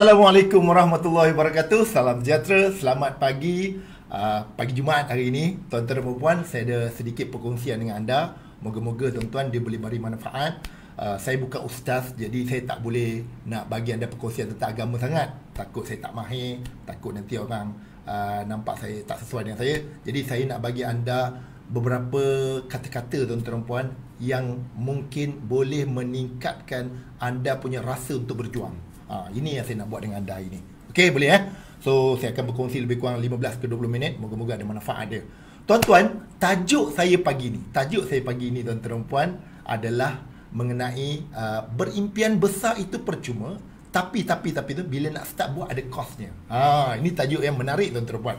Assalamualaikum warahmatullahi wabarakatuh. Salam sejahtera. Selamat pagi. Uh, pagi Jumaat hari ini, tuan-tuan dan puan-puan, saya ada sedikit perkongsian dengan anda. Moga-moga tuan-tuan dia boleh beri manfaat. Uh, saya bukan ustaz, jadi saya tak boleh nak bagi anda perkongsian tentang agama sangat. Takut saya tak mahir, takut nanti orang uh, nampak saya tak sesuai dengan saya. Jadi saya nak bagi anda beberapa kata-kata tuan-tuan dan puan-puan yang mungkin boleh meningkatkan anda punya rasa untuk berjuang. Ha, ini yang saya nak buat dengan anda ini. Okay, boleh eh? So, saya akan berkongsi lebih kurang 15 ke 20 minit. Moga-moga ada manfaat dia. Tuan-tuan, tajuk saya pagi ni, tajuk saya pagi ni tuan-tuan dan puan adalah mengenai uh, berimpian besar itu percuma tapi tapi tapi tu bila nak start buat ada kosnya. Ha, ah, ini tajuk yang menarik tuan-tuan dan puan.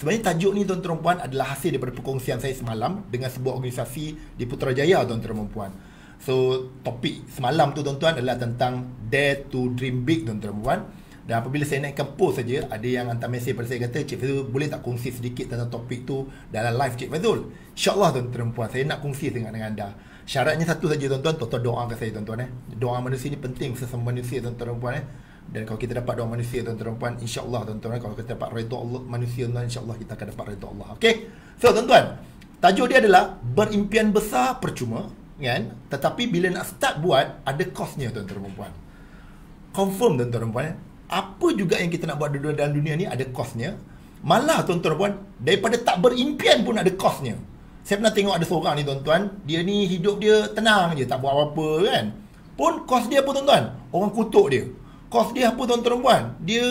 Sebenarnya tajuk ni tuan-tuan dan puan adalah hasil daripada perkongsian saya semalam dengan sebuah organisasi di Putrajaya tuan-tuan dan puan. So topik semalam tu tuan-tuan adalah tentang Dare to Dream Big tuan-tuan puan Dan apabila saya naikkan post saja Ada yang hantar mesej pada saya kata Cik Fazul boleh tak kongsi sedikit tentang topik tu Dalam live Cik Fazul InsyaAllah tuan-tuan puan saya nak kongsi dengan, anda Syaratnya satu saja tuan-tuan Tuan-tuan doa ke saya tuan-tuan eh. Doa manusia ni penting sesama manusia tuan-tuan puan eh. Dan kalau kita dapat doa manusia tuan-tuan puan Allah, tuan-tuan eh, Kalau kita dapat redha Allah manusia tuan Allah kita akan dapat redha Allah Okay So tuan-tuan Tajuk dia adalah Berimpian besar percuma kan? Tetapi bila nak start buat, ada kosnya tuan-tuan dan puan Confirm tuan-tuan dan puan eh. Apa juga yang kita nak buat dua-dua dalam dunia ni ada kosnya Malah tuan-tuan dan puan, daripada tak berimpian pun ada kosnya Saya pernah tengok ada seorang ni tuan-tuan, dia ni hidup dia tenang je, tak buat apa-apa kan. Pun kos dia apa tuan-tuan? Orang kutuk dia. Kos dia apa tuan-tuan dan puan? Dia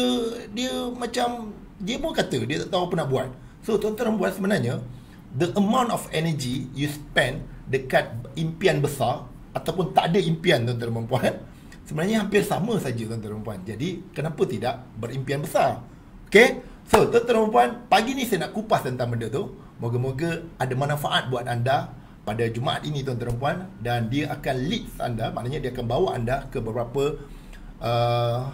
dia macam dia pun kata dia tak tahu apa nak buat. So tuan-tuan dan puan sebenarnya the amount of energy you spend dekat impian besar ataupun tak ada impian tuan-tuan dan puan-puan eh? sebenarnya hampir sama saja tuan-tuan dan puan-puan jadi kenapa tidak berimpian besar okey so tuan-tuan dan puan-puan pagi ni saya nak kupas tentang benda tu moga-moga ada manfaat buat anda pada jumaat ini tuan-tuan dan puan dan dia akan lead anda maknanya dia akan bawa anda ke beberapa uh,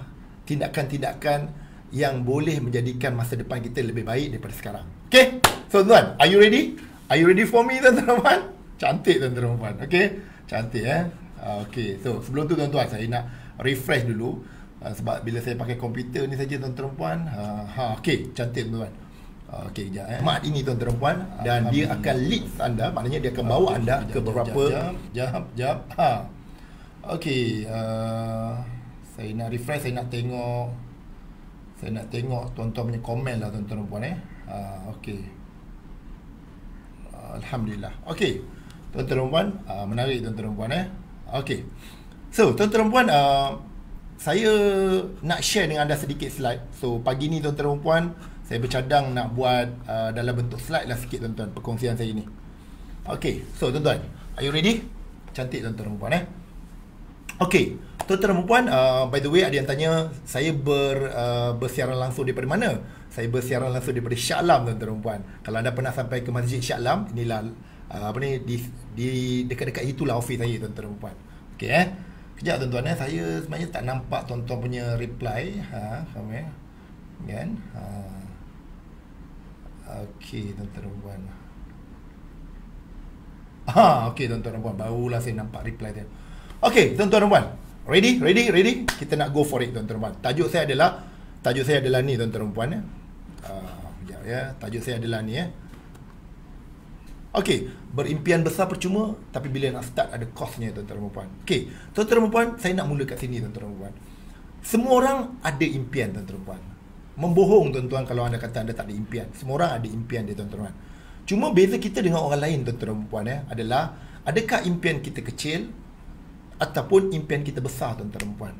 tindakan-tindakan yang boleh menjadikan masa depan kita lebih baik daripada sekarang okey so tuan are you ready are you ready for me tuan-tuan dan puan-puan Cantik tuan-tuan dan puan. Okey. Cantik eh. Ah, okey. So, sebelum tu tuan-tuan saya nak refresh dulu ah, sebab bila saya pakai komputer ni saja tuan-tuan dan puan. Ah, ha, okey. Cantik tuan-tuan. Okey, kejap eh. Mat ini tuan-tuan dan puan dan dia akan lead anda, maknanya dia akan bawa anda ke beberapa jap jap. Ha. Okey, uh, saya nak refresh, saya nak tengok saya nak tengok tuan-tuan punya komen lah tuan-tuan dan puan eh. Uh, okey. Alhamdulillah. Okey tuan-tuan dan puan uh, ah, menarik tuan-tuan dan puan eh okey so tuan-tuan dan puan uh, ah, saya nak share dengan anda sedikit slide so pagi ni tuan-tuan dan puan saya bercadang nak buat uh, dalam bentuk slide lah sikit tuan-tuan perkongsian saya ni okey so tuan-tuan are you ready cantik tuan-tuan dan puan eh okey tuan-tuan dan puan uh, by the way ada yang tanya saya ber uh, bersiaran langsung daripada mana saya bersiaran langsung daripada Syaklam tuan-tuan dan puan kalau anda pernah sampai ke masjid Syaklam inilah uh, apa ni di, di dekat-dekat itulah office saya tuan-tuan dan puan. Okey eh. Kejap tuan-tuan eh saya sebenarnya tak nampak tuan-tuan punya reply ha kamu eh. Kan? Ha. Okey tuan-tuan dan puan. Ha, okey tuan-tuan dan puan barulah saya nampak reply dia. Okey tuan-tuan dan puan. Ready? Ready? Ready? Kita nak go for it tuan-tuan dan puan. Tajuk saya adalah tajuk saya adalah ni tuan-tuan dan puan eh. Uh, ya, Tajuk saya adalah ni eh. Ya. Okey, berimpian besar percuma tapi bila nak start ada kosnya tuan-tuan dan puan. Okey, tuan-tuan dan puan, saya nak mula kat sini tuan-tuan dan puan. Semua orang ada impian tuan-tuan dan puan. Membohong tuan-tuan kalau anda kata anda tak ada impian. Semua orang ada impian dia tuan-tuan. Dan Cuma beza kita dengan orang lain tuan-tuan dan puan ya adalah adakah impian kita kecil ataupun impian kita besar tuan-tuan dan puan.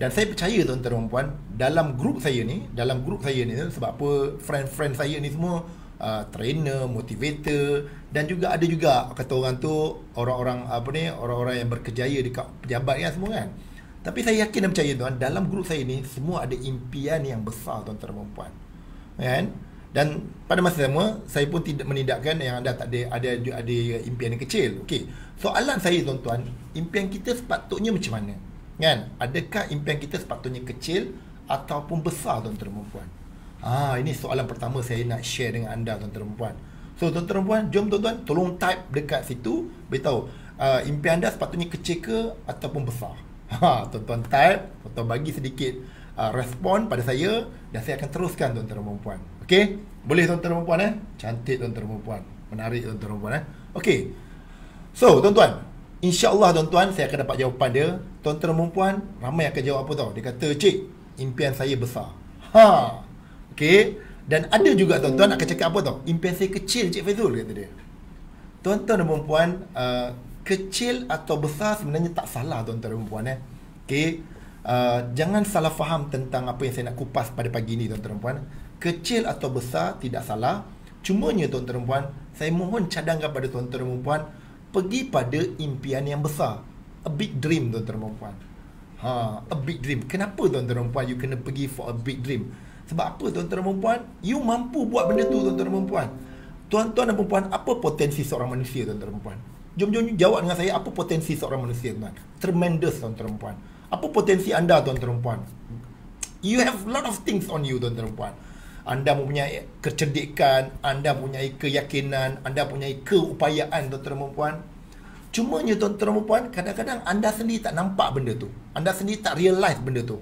Dan saya percaya tuan-tuan dan puan dalam grup saya ni, dalam grup saya ni sebab apa friend-friend saya ni semua Uh, trainer, motivator dan juga ada juga kata orang tu orang-orang apa ni orang-orang yang berkejaya dekat pejabat kan semua kan. Tapi saya yakin dan percaya tuan dalam grup saya ni semua ada impian yang besar tuan dan perempuan. Ya kan? Dan pada masa sama saya pun tidak menindakkan yang anda tak ada ada ada impian yang kecil. Okey. Soalan saya tuan-tuan, impian kita sepatutnya macam mana? Kan? Adakah impian kita sepatutnya kecil ataupun besar tuan-tuan dan perempuan? Ah, ini soalan pertama saya nak share dengan anda tuan-tuan dan puan. So tuan-tuan dan puan, jom tuan-tuan tolong type dekat situ beritahu uh, impian anda sepatutnya kecil ke ataupun besar. Ha, tuan-tuan type, atau bagi sedikit uh, respon pada saya dan saya akan teruskan tuan-tuan dan puan. Okey? Boleh tuan-tuan dan puan eh? Cantik tuan-tuan dan puan. Menarik tuan-tuan dan puan eh? Okey. So tuan-tuan, insya-Allah tuan-tuan saya akan dapat jawapan dia. Tuan-tuan dan puan, ramai akan jawab apa tau? Dia kata, "Cik, impian saya besar." Ha, Okay. Dan ada juga tuan-tuan nak cakap apa tau. Impian saya kecil Cik Faizul kata dia. Tuan-tuan dan perempuan, uh, kecil atau besar sebenarnya tak salah tuan-tuan dan perempuan. Eh. Okay. Uh, jangan salah faham tentang apa yang saya nak kupas pada pagi ni tuan-tuan dan perempuan. Kecil atau besar tidak salah. Cumanya tuan-tuan dan perempuan, saya mohon cadangkan pada tuan-tuan dan perempuan, pergi pada impian yang besar. A big dream tuan-tuan dan perempuan. Ha, a big dream. Kenapa tuan-tuan dan perempuan you kena pergi for a big dream? Sebab apa tuan-tuan dan perempuan? You mampu buat benda tu tuan-tuan dan perempuan. Tuan-tuan dan perempuan, apa potensi seorang manusia tuan-tuan dan perempuan? Jom jom jawab dengan saya apa potensi seorang manusia tuan. Tremendous tuan-tuan dan perempuan. Apa potensi anda tuan-tuan dan perempuan? You have lot of things on you tuan-tuan dan perempuan. Anda mempunyai kecerdikan, anda mempunyai keyakinan, anda mempunyai keupayaan tuan-tuan dan perempuan. Cuma ni tuan-tuan dan perempuan, kadang-kadang anda sendiri tak nampak benda tu. Anda sendiri tak realize benda tu.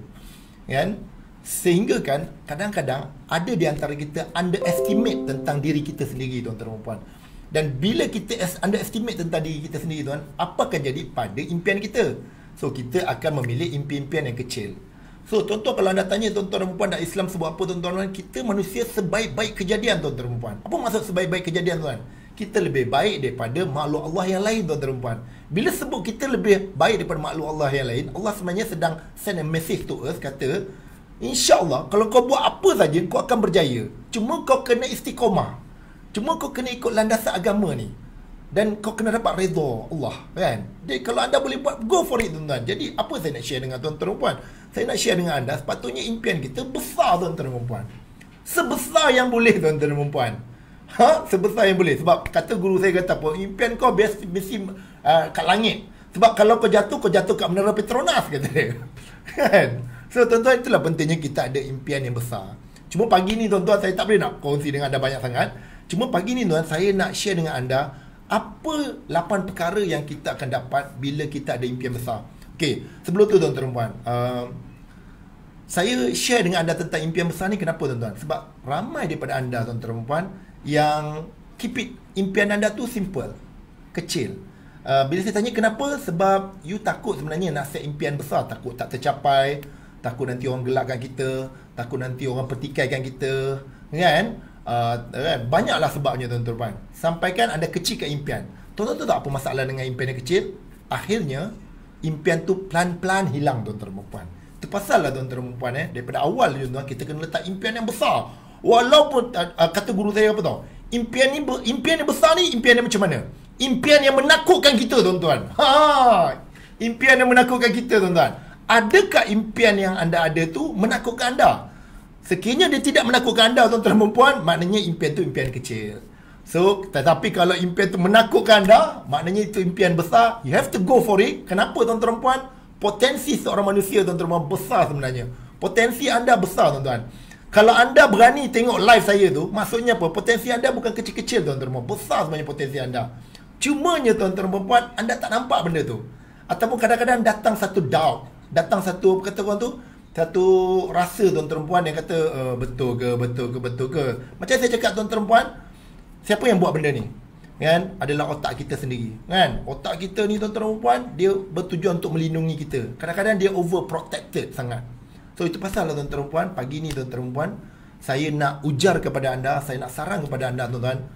Kan? Yeah? Sehingga kan kadang-kadang ada di antara kita underestimate tentang diri kita sendiri tuan tuan perempuan. Dan bila kita underestimate tentang diri kita sendiri tuan, apa akan jadi pada impian kita? So kita akan memilih impian-impian yang kecil. So contoh kalau anda tanya tuan-tuan dan perempuan dan Islam sebab apa tuan-tuan Kita manusia sebaik-baik kejadian tuan-tuan dan perempuan Apa maksud sebaik-baik kejadian tuan? Kita lebih baik daripada makhluk Allah yang lain tuan-tuan dan perempuan Bila sebut kita lebih baik daripada makhluk Allah yang lain Allah sebenarnya sedang send a message to us kata InsyaAllah kalau kau buat apa saja kau akan berjaya Cuma kau kena istiqomah Cuma kau kena ikut landasan agama ni Dan kau kena dapat redha Allah kan Jadi kalau anda boleh buat go for it tuan-tuan Jadi apa saya nak share dengan tuan-tuan puan Saya nak share dengan anda sepatutnya impian kita besar tuan-tuan puan Sebesar yang boleh tuan-tuan puan Ha? Sebesar yang boleh Sebab kata guru saya kata apa Impian kau best mesti uh, kat langit Sebab kalau kau jatuh Kau jatuh kat menara Petronas Kata dia Kan So tuan-tuan itulah pentingnya kita ada impian yang besar Cuma pagi ni tuan-tuan saya tak boleh nak kongsi dengan anda banyak sangat Cuma pagi ni tuan saya nak share dengan anda Apa lapan perkara yang kita akan dapat bila kita ada impian besar Okay, sebelum tu tuan-tuan uh, Saya share dengan anda tentang impian besar ni kenapa tuan-tuan Sebab ramai daripada anda tuan-tuan perempuan Yang keep it, impian anda tu simple Kecil Uh, bila saya tanya kenapa Sebab you takut sebenarnya nak set impian besar Takut tak tercapai takut nanti orang gelakkan kita, takut nanti orang pertikaikan kita, kan? Uh, kan? Banyaklah sebabnya tuan-tuan puan. Sampaikan anda kecil ke impian. Tuan-tuan tahu tak apa masalah dengan impian yang kecil? Akhirnya, impian tu pelan-pelan hilang tuan-tuan puan. Itu lah tuan-tuan puan eh. Daripada awal tuan-tuan, kita kena letak impian yang besar. Walaupun, uh, uh, kata guru saya apa tau, impian ni impian yang besar ni impian yang macam mana? Impian yang menakutkan kita tuan-tuan. Ha! Impian yang menakutkan kita tuan-tuan adakah impian yang anda ada tu menakutkan anda? Sekiranya dia tidak menakutkan anda tuan-tuan dan puan, maknanya impian tu impian kecil. So, tetapi kalau impian tu menakutkan anda, maknanya itu impian besar. You have to go for it. Kenapa tuan-tuan dan puan? Potensi seorang manusia tuan-tuan dan puan besar sebenarnya. Potensi anda besar tuan-tuan. Kalau anda berani tengok live saya tu, maksudnya apa? Potensi anda bukan kecil-kecil tuan-tuan dan puan. Besar sebenarnya potensi anda. Cumanya tuan-tuan dan puan, anda tak nampak benda tu. Ataupun kadang-kadang datang satu doubt datang satu apa kata orang tu satu rasa tuan perempuan yang kata e, betul ke betul ke betul ke macam saya cakap tuan perempuan siapa yang buat benda ni kan adalah otak kita sendiri kan otak kita ni tuan perempuan dia bertujuan untuk melindungi kita kadang-kadang dia over protected sangat so itu pasal lah tuan perempuan pagi ni tuan perempuan saya nak ujar kepada anda saya nak sarang kepada anda tuan-tuan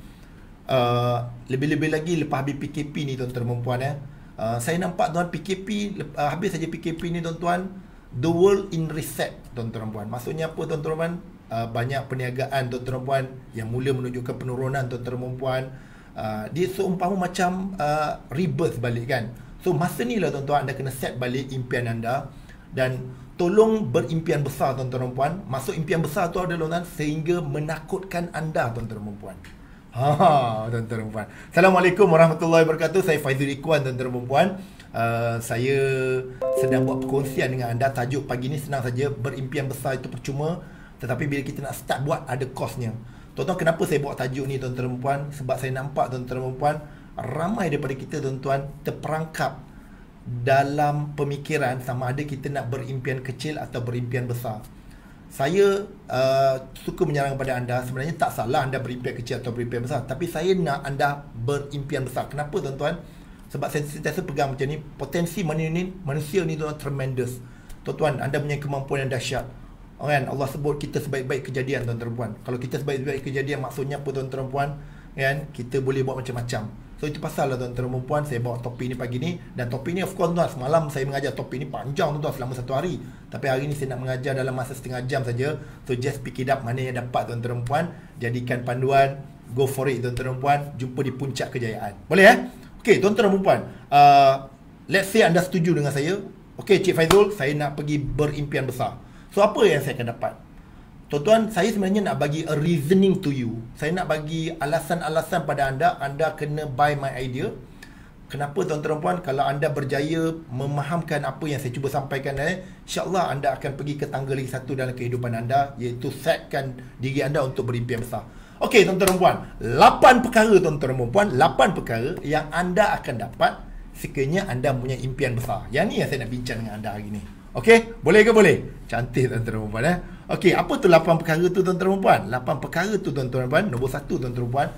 uh, lebih-lebih lagi lepas habis PKP ni tuan perempuan eh uh, saya nampak tuan PKP uh, ah, habis saja PKP ni tuan-tuan the world in reset tuan-tuan puan maksudnya apa tuan-tuan puan uh, banyak perniagaan tuan-tuan puan yang mula menunjukkan penurunan tuan-tuan puan uh, dia seumpama macam uh, rebirth balik kan so masa ni lah tuan-tuan anda kena set balik impian anda dan tolong berimpian besar tuan-tuan puan masuk impian besar tu adalah tuan sehingga menakutkan anda tuan-tuan puan Ha, tuan-tuan dan puan. Assalamualaikum warahmatullahi wabarakatuh. Saya Faizul Ikwan tuan-tuan dan puan. Uh, saya sedang buat perkongsian dengan anda tajuk pagi ni senang saja berimpian besar itu percuma tetapi bila kita nak start buat ada kosnya. Tuan-tuan kenapa saya buat tajuk ni tuan-tuan dan puan? Sebab saya nampak tuan-tuan dan puan ramai daripada kita tuan-tuan terperangkap dalam pemikiran sama ada kita nak berimpian kecil atau berimpian besar saya uh, suka menyarankan kepada anda sebenarnya tak salah anda berimpian kecil atau berimpian besar tapi saya nak anda berimpian besar kenapa tuan-tuan sebab saya sentiasa pegang macam ni potensi manusia ni manusia ni tuan tremendous tuan-tuan anda punya kemampuan yang dahsyat kan Allah sebut kita sebaik-baik kejadian tuan-tuan kalau kita sebaik-baik kejadian maksudnya apa tuan-tuan kan kita boleh buat macam-macam So itu pasal lah tuan-tuan dan puan Saya bawa topi ni pagi ni Dan topi ni of course tuan Semalam saya mengajar topi ni panjang tuan Selama satu hari Tapi hari ni saya nak mengajar dalam masa setengah jam saja So just pick it up mana yang dapat tuan-tuan dan puan Jadikan panduan Go for it tuan-tuan dan puan Jumpa di puncak kejayaan Boleh eh? Okay tuan-tuan dan puan uh, Let's say anda setuju dengan saya Okay Cik Faizul Saya nak pergi berimpian besar So apa yang saya akan dapat? Tuan-tuan, saya sebenarnya nak bagi a reasoning to you. Saya nak bagi alasan-alasan pada anda, anda kena buy my idea. Kenapa tuan-tuan dan puan, kalau anda berjaya memahamkan apa yang saya cuba sampaikan, eh, insyaAllah anda akan pergi ke tangga lagi satu dalam kehidupan anda, iaitu setkan diri anda untuk berimpian besar. Okey, tuan-tuan dan puan, 8 perkara tuan-tuan dan puan, 8 perkara yang anda akan dapat sekiranya anda punya impian besar. Yang ni yang saya nak bincang dengan anda hari ini. Okey, boleh ke boleh? Cantik tuan-tuan perempuan eh. Okey, apa tu Lapan perkara tu tuan-tuan perempuan? 8 perkara tu tuan-tuan perempuan, nombor satu tuan-tuan perempuan.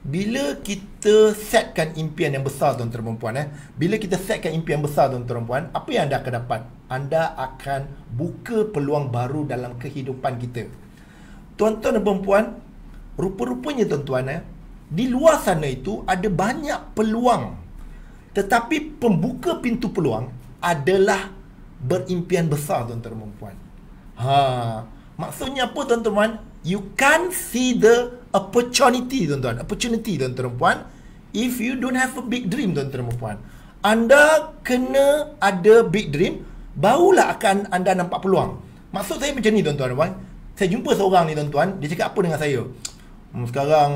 Bila kita setkan impian yang besar tuan-tuan perempuan eh. Bila kita setkan impian yang besar tuan-tuan perempuan, apa yang anda akan dapat? Anda akan buka peluang baru dalam kehidupan kita. Tuan-tuan dan perempuan, rupa-rupanya tuan-tuan eh, di luar sana itu ada banyak peluang. Tetapi pembuka pintu peluang adalah berimpian besar tuan-tuan dan puan. Ha, maksudnya apa tuan-tuan? You can see the opportunity tuan-tuan. Opportunity tuan-tuan dan puan if you don't have a big dream tuan-tuan dan puan. Anda kena ada big dream barulah akan anda nampak peluang. Maksud saya macam ni tuan-tuan dan puan. Saya jumpa seorang ni tuan-tuan, dia cakap apa dengan saya? Hmm, sekarang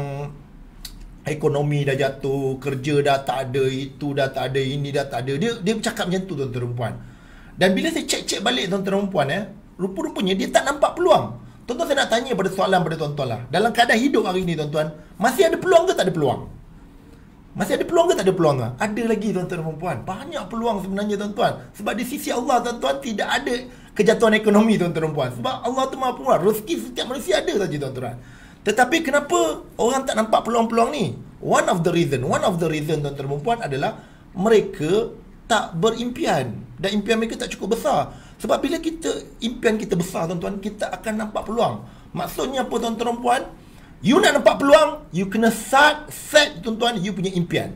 ekonomi dah jatuh, kerja dah tak ada, itu dah tak ada, ini dah tak ada. Dia dia cakap macam tu tuan-tuan dan puan. Tuan, dan bila saya cek-cek balik tuan-tuan dan puan eh, rupa-rupanya dia tak nampak peluang. Tuan-tuan saya nak tanya pada soalan pada tuan-tuan lah. Dalam keadaan hidup hari ini tuan-tuan, masih ada peluang ke tak ada peluang? Masih ada peluang ke tak ada peluang ke? Lah? Ada lagi tuan-tuan dan puan. Banyak peluang sebenarnya tuan-tuan. Sebab di sisi Allah tuan-tuan tidak ada kejatuhan ekonomi tuan-tuan dan puan. Sebab Allah tu maha pengurus. Rezeki setiap manusia ada saja tuan-tuan. Tetapi kenapa orang tak nampak peluang-peluang ni? One of the reason, one of the reason tuan-tuan dan puan adalah mereka tak berimpian dan impian mereka tak cukup besar sebab bila kita impian kita besar tuan-tuan kita akan nampak peluang maksudnya apa tuan-tuan dan puan you nak nampak peluang you kena set, set tuan-tuan you punya impian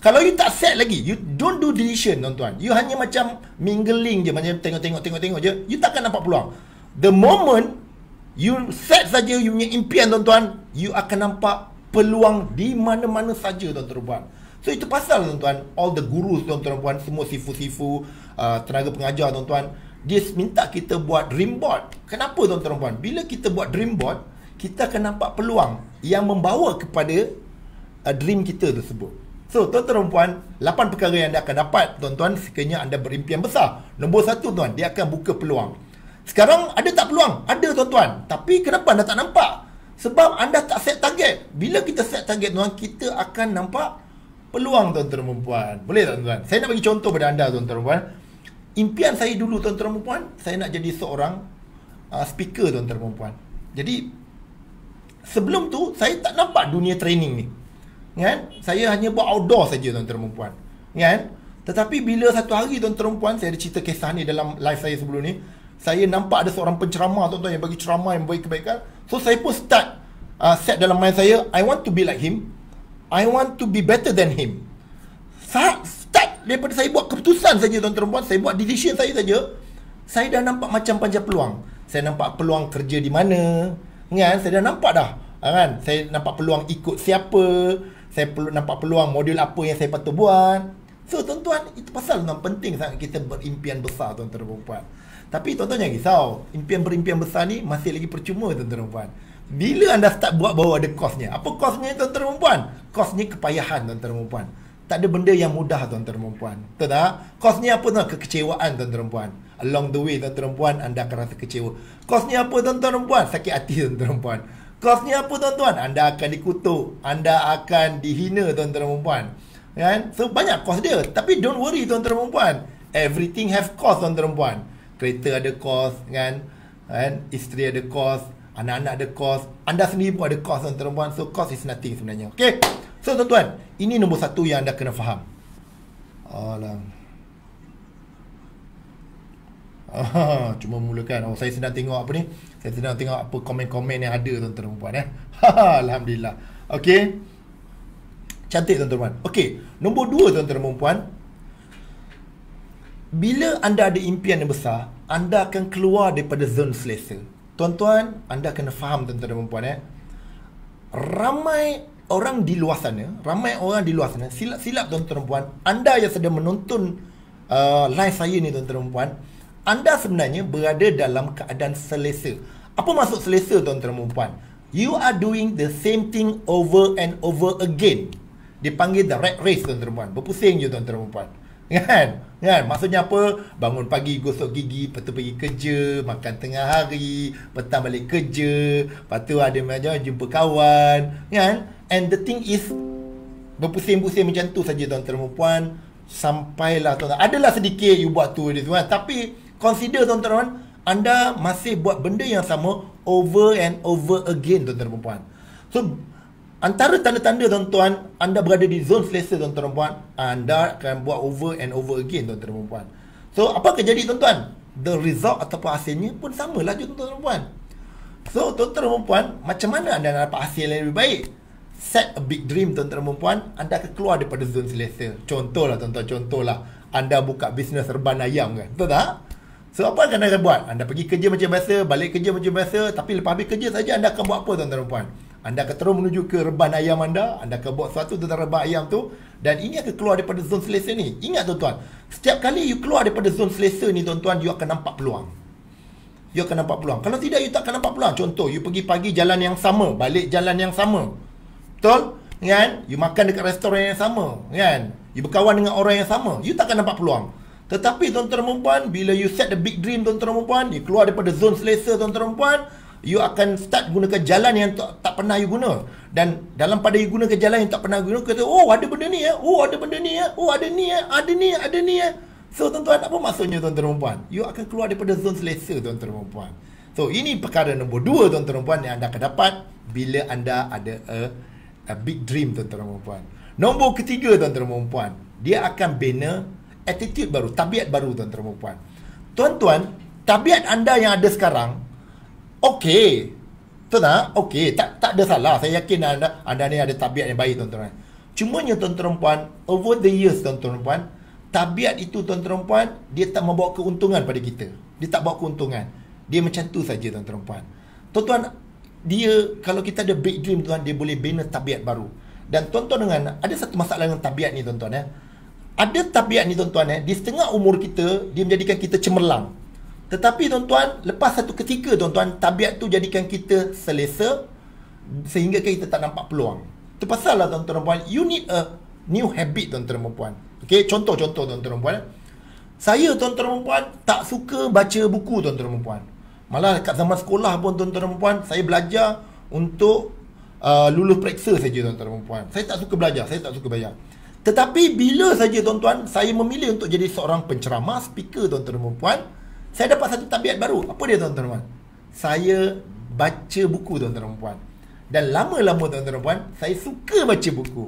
kalau you tak set lagi you don't do decision tuan-tuan you hanya macam mingling je macam tengok-tengok tengok-tengok je you takkan nampak peluang the moment you set saja you punya impian tuan-tuan you akan nampak peluang di mana-mana saja tuan-tuan So itu pasal tuan-tuan All the gurus tuan-tuan Semua sifu-sifu Uh, tenaga pengajar tuan-tuan dia minta kita buat dream board kenapa tuan-tuan puan bila kita buat dream board kita akan nampak peluang yang membawa kepada uh, dream kita tersebut so tuan-tuan puan 8 perkara yang anda akan dapat tuan-tuan sekiranya anda berimpian besar nombor satu, tuan dia akan buka peluang sekarang ada tak peluang ada tuan-tuan tapi kenapa anda tak nampak sebab anda tak set target bila kita set target tuan kita akan nampak peluang tuan-tuan puan boleh tak tuan-tuan saya nak bagi contoh pada anda tuan-tuan puan impian saya dulu tuan-tuan perempuan saya nak jadi seorang uh, speaker tuan-tuan perempuan jadi sebelum tu saya tak nampak dunia training ni kan saya hanya buat outdoor saja tuan-tuan perempuan kan tetapi bila satu hari tuan-tuan perempuan saya ada cerita kisah ni dalam live saya sebelum ni saya nampak ada seorang penceramah tuan-tuan yang bagi ceramah yang baik kebaikan so saya pun start uh, set dalam mind saya I want to be like him I want to be better than him Sa- daripada saya buat keputusan saja tuan-tuan puan, saya buat decision saya saja, saya dah nampak macam panjang peluang. Saya nampak peluang kerja di mana, kan? Saya dah nampak dah. Ha, kan? Saya nampak peluang ikut siapa, saya perlu nampak peluang modul apa yang saya patut buat. So tuan-tuan, itu pasal tuan penting sangat kita berimpian besar tuan-tuan dan puan. Tapi tuan-tuan jangan risau, impian berimpian besar ni masih lagi percuma tuan-tuan dan puan. Bila anda start buat bawa ada kosnya. Apa kosnya tuan-tuan dan puan? Kosnya kepayahan tuan-tuan dan puan tak ada benda yang mudah tuan tuan perempuan. Betul tak? Kosnya apa tuan? Kekecewaan tuan tuan perempuan. Along the way tuan tuan perempuan anda akan rasa kecewa. Kosnya apa tuan tuan perempuan? Sakit hati tuan tuan perempuan. Kosnya apa tuan tuan? Anda akan dikutuk. Anda akan dihina tuan tuan perempuan. Kan? So banyak kos dia. Tapi don't worry tuan tuan perempuan. Everything have cost tuan tuan perempuan. Kereta ada kos kan? Kan? Isteri ada kos. Anak-anak ada kos. Anda sendiri pun ada kos tuan tuan perempuan. So cost is nothing sebenarnya. Okay? So tuan-tuan, ini nombor satu yang anda kena faham. Alah. Ah, cuma mulakan. Oh, saya sedang tengok apa ni? Saya sedang tengok apa komen-komen yang ada tuan-tuan dan puan eh. Alhamdulillah. Okey. Cantik tuan-tuan dan puan. Okey, nombor dua tuan-tuan dan puan. Bila anda ada impian yang besar, anda akan keluar daripada zone selesa. Tuan-tuan, anda kena faham tuan-tuan dan puan eh. Ramai orang di luar sana, ramai orang di luar sana, silap-silap tuan-tuan dan puan, anda yang sedang menonton uh, live saya ni tuan-tuan dan puan, anda sebenarnya berada dalam keadaan selesa. Apa maksud selesa tuan-tuan dan puan? You are doing the same thing over and over again. Dipanggil the red race tuan-tuan dan puan. Berpusing je tuan-tuan dan puan. Kan? Yeah, kan? Maksudnya apa? Bangun pagi gosok gigi, lepas pergi kerja, makan tengah hari, petang balik kerja, lepas tu ada macam jumpa kawan, Yeah, kan? And the thing is berpusing-pusing macam tu saja tuan-tuan dan puan sampailah tuan-tuan. Adalah sedikit you buat tu dia kan? tapi consider tuan-tuan anda masih buat benda yang sama over and over again tuan-tuan dan puan. So Antara tanda-tanda tuan-tuan anda berada di zon selesa tuan-tuan dan puan, anda akan buat over and over again tuan-tuan dan puan. So, apa akan jadi tuan-tuan? The result ataupun hasilnya pun sama lah tuan-tuan dan puan. So, tuan-tuan dan puan, macam mana anda nak dapat hasil yang lebih baik? Set a big dream tuan-tuan dan puan, anda akan keluar daripada zone selesa. lah tuan-tuan, lah. anda buka bisnes serban ayam kan. Betul tak? So, apa akan anda buat? Anda pergi kerja macam biasa, balik kerja macam biasa, tapi lepas habis kerja saja anda akan buat apa tuan-tuan dan puan? Anda akan terus menuju ke reban ayam anda. Anda akan buat sesuatu tentang reban ayam tu. Dan ini akan keluar daripada zon selesa ni. Ingat tuan-tuan. Setiap kali you keluar daripada zon selesa ni tuan-tuan, you akan nampak peluang. You akan nampak peluang. Kalau tidak, you tak akan nampak peluang. Contoh, you pergi pagi jalan yang sama. Balik jalan yang sama. Betul? Kan? You makan dekat restoran yang sama. Kan? You berkawan dengan orang yang sama. You tak akan nampak peluang. Tetapi tuan-tuan dan puan, bila you set the big dream tuan-tuan dan puan, you keluar daripada zon selesa tuan-tuan dan puan, you akan start gunakan jalan yang tak, tak pernah you guna dan dalam pada you gunakan jalan yang tak pernah guna kata oh ada benda ni ya oh ada benda ni ya oh ada ni ya ada ni ya ada ni ya so tuan-tuan apa maksudnya tuan-tuan dan puan you akan keluar daripada zone selesa tuan-tuan dan puan so ini perkara nombor dua tuan-tuan dan puan yang anda akan dapat bila anda ada a, a big dream tuan-tuan dan puan nombor ketiga tuan-tuan dan puan dia akan bina attitude baru tabiat baru tuan-tuan dan puan tuan-tuan tabiat anda yang ada sekarang okey. Betul tak? Okey, tak tak ada salah. Saya yakin anda anda ni ada tabiat yang baik tuan-tuan. Cuma nya tuan-tuan puan, over the years tuan-tuan puan, tabiat itu tuan-tuan puan, dia tak membawa keuntungan pada kita. Dia tak bawa keuntungan. Dia macam tu saja tuan-tuan puan. Tuan-tuan dia kalau kita ada big dream tuan tuan dia boleh bina tabiat baru. Dan tuan-tuan dengan ada satu masalah dengan tabiat ni tuan-tuan ya. Ada tabiat ni tuan-tuan ya, di setengah umur kita dia menjadikan kita cemerlang. Tetapi tuan-tuan, lepas satu ketika tuan-tuan, tabiat tu jadikan kita selesa sehingga kita tak nampak peluang. Itu pasal lah tuan-tuan dan puan, you need a new habit tuan-tuan dan puan. Okay, contoh-contoh tuan-tuan dan puan. Saya tuan-tuan dan puan tak suka baca buku tuan-tuan dan puan. Malah kat zaman sekolah pun tuan-tuan dan puan, saya belajar untuk uh, lulus periksa saja tuan-tuan dan puan. Saya tak suka belajar, saya tak suka bayar. Tetapi bila saja tuan-tuan, saya memilih untuk jadi seorang penceramah, speaker tuan-tuan dan puan, saya dapat satu tabiat baru. Apa dia tuan-tuan puan? Saya baca buku tuan-tuan puan. Dan lama-lama tuan-tuan puan, saya suka baca buku.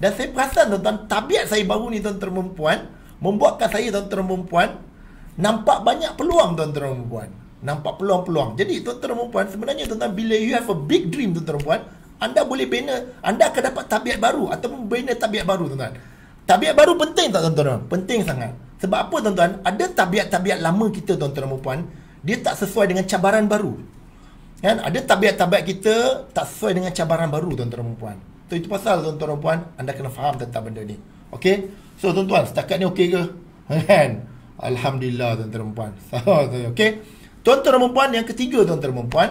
Dan saya perasan tuan-tuan, tabiat saya baru ni tuan-tuan puan, membuatkan saya tuan-tuan puan, nampak banyak peluang tuan-tuan puan. Nampak peluang-peluang. Jadi tuan-tuan puan, sebenarnya tuan-tuan, bila you have a big dream tuan-tuan puan, anda boleh bina, anda akan dapat tabiat baru ataupun bina tabiat baru tuan-tuan. Tabiat baru penting tak tuan-tuan? Penting sangat. Sebab apa tuan-tuan? Ada tabiat-tabiat lama kita tuan-tuan dan puan, dia tak sesuai dengan cabaran baru. Kan? Ada tabiat-tabiat kita tak sesuai dengan cabaran baru tuan-tuan dan puan. So, itu pasal tuan-tuan dan puan, anda kena faham tentang benda ni. Okey? So tuan-tuan, setakat ni okey ke? Kan? Alhamdulillah tuan-tuan dan puan. okey. Tuan-tuan dan puan yang ketiga tuan-tuan dan puan,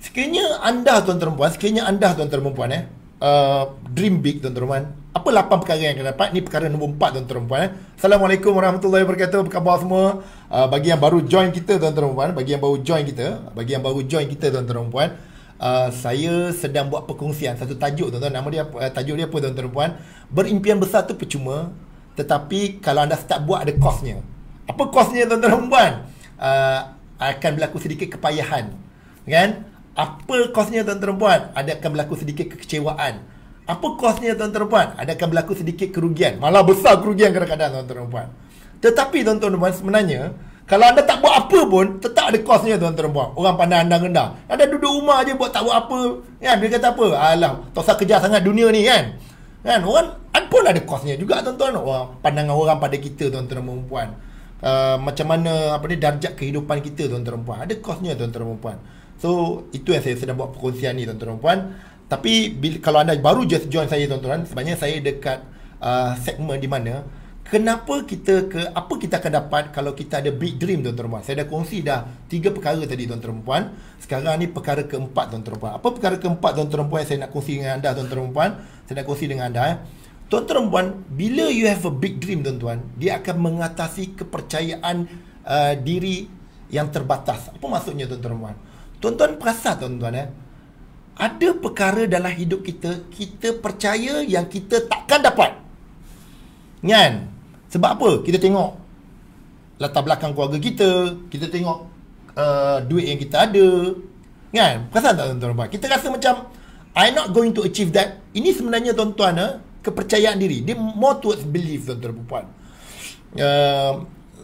Sekiranya anda tuan-tuan dan puan, sekiranya anda tuan-tuan dan puan eh, Uh, dream big tuan-tuan apa lapan perkara yang kena dapat ni perkara nombor empat tuan-tuan eh. Assalamualaikum warahmatullahi wabarakatuh apa khabar semua uh, bagi yang baru join kita tuan-tuan bagi yang baru join kita bagi yang baru join kita tuan-tuan uh, saya sedang buat perkongsian satu tajuk tuan-tuan nama dia uh, tajuk dia apa tuan-tuan berimpian besar tu percuma tetapi kalau anda start buat ada kosnya apa kosnya tuan-tuan uh, akan berlaku sedikit kepayahan kan apa kosnya tuan-tuan puan? Ada akan berlaku sedikit kekecewaan. Apa kosnya tuan-tuan puan? Ada akan berlaku sedikit kerugian. Malah besar kerugian kadang-kadang tuan-tuan puan. Tetapi tuan-tuan puan sebenarnya kalau anda tak buat apa pun, tetap ada kosnya tuan-tuan puan. Orang pandang anda rendah. Anda duduk rumah aje buat tak buat apa. Kan? Dia kata apa? Alah, tak usah kejar sangat dunia ni kan? Kan? Orang, ada kan pun ada kosnya juga tuan-tuan. Orang, pandangan orang pada kita tuan-tuan puan. Uh, macam mana apa ni darjat kehidupan kita tuan-tuan puan. Ada kosnya tuan-tuan puan. Tuan-tuan. So itu yang saya sedang buat perkongsian ni tuan-tuan dan puan Tapi bila, kalau anda baru just join saya tuan-tuan Sebenarnya saya dekat uh, segmen di mana Kenapa kita ke apa kita akan dapat kalau kita ada big dream tuan-tuan puan Saya dah kongsi dah tiga perkara tadi tuan-tuan puan Sekarang ni perkara keempat tuan-tuan puan Apa perkara keempat tuan-tuan puan saya nak kongsi dengan anda tuan-tuan puan Saya nak kongsi dengan anda eh Tuan-tuan puan bila you have a big dream tuan-tuan Dia akan mengatasi kepercayaan uh, diri yang terbatas Apa maksudnya tuan-tuan puan Tuan-tuan perasan tuan-tuan eh? Ada perkara dalam hidup kita Kita percaya yang kita takkan dapat Kan? Sebab apa? Kita tengok Latar belakang keluarga kita Kita tengok uh, Duit yang kita ada Kan? Perasa tak tuan-tuan? Kita rasa macam I'm not going to achieve that Ini sebenarnya tuan-tuan eh? Kepercayaan diri Dia more towards belief tuan-tuan perempuan uh,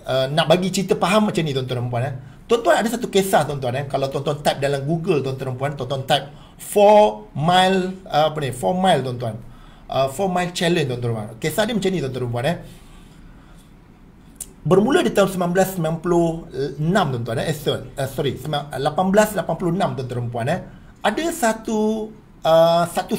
uh, Nak bagi cerita faham macam ni tuan-tuan perempuan eh? Tuan-tuan ada satu kisah tuan-tuan eh. Kalau tuan-tuan type dalam Google tuan-tuan puan, tuan-tuan type 4 mile uh, apa ni? 4 mile tuan-tuan. 4 uh, mile challenge tuan-tuan puan. Kisah dia macam ni tuan-tuan puan eh. Bermula di tahun 1996 tuan-tuan eh. eh uh, sorry, 1886 uh, tuan-tuan puan eh. Ada satu uh, satu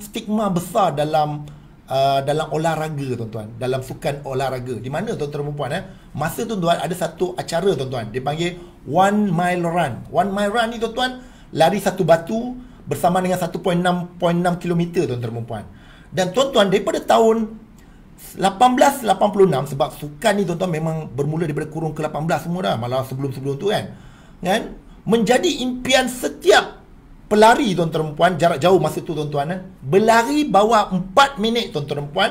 stigma besar dalam Ah, dalam olahraga tuan-tuan dalam sukan olahraga di mana tuan-tuan perempuan eh masa tuan-tuan ada satu acara tuan-tuan dipanggil one mile run one mile run ni tuan-tuan lari satu batu bersama dengan 1.6.6 km tuan-tuan perempuan dan tuan-tuan daripada tahun 1886 sebab sukan ni tuan-tuan memang bermula daripada kurung ke-18 semua dah malah sebelum-sebelum tu kan kan menjadi impian setiap pelari tuan-tuan puan jarak jauh masa tu tuan-tuan eh. berlari bawa 4 minit tuan-tuan puan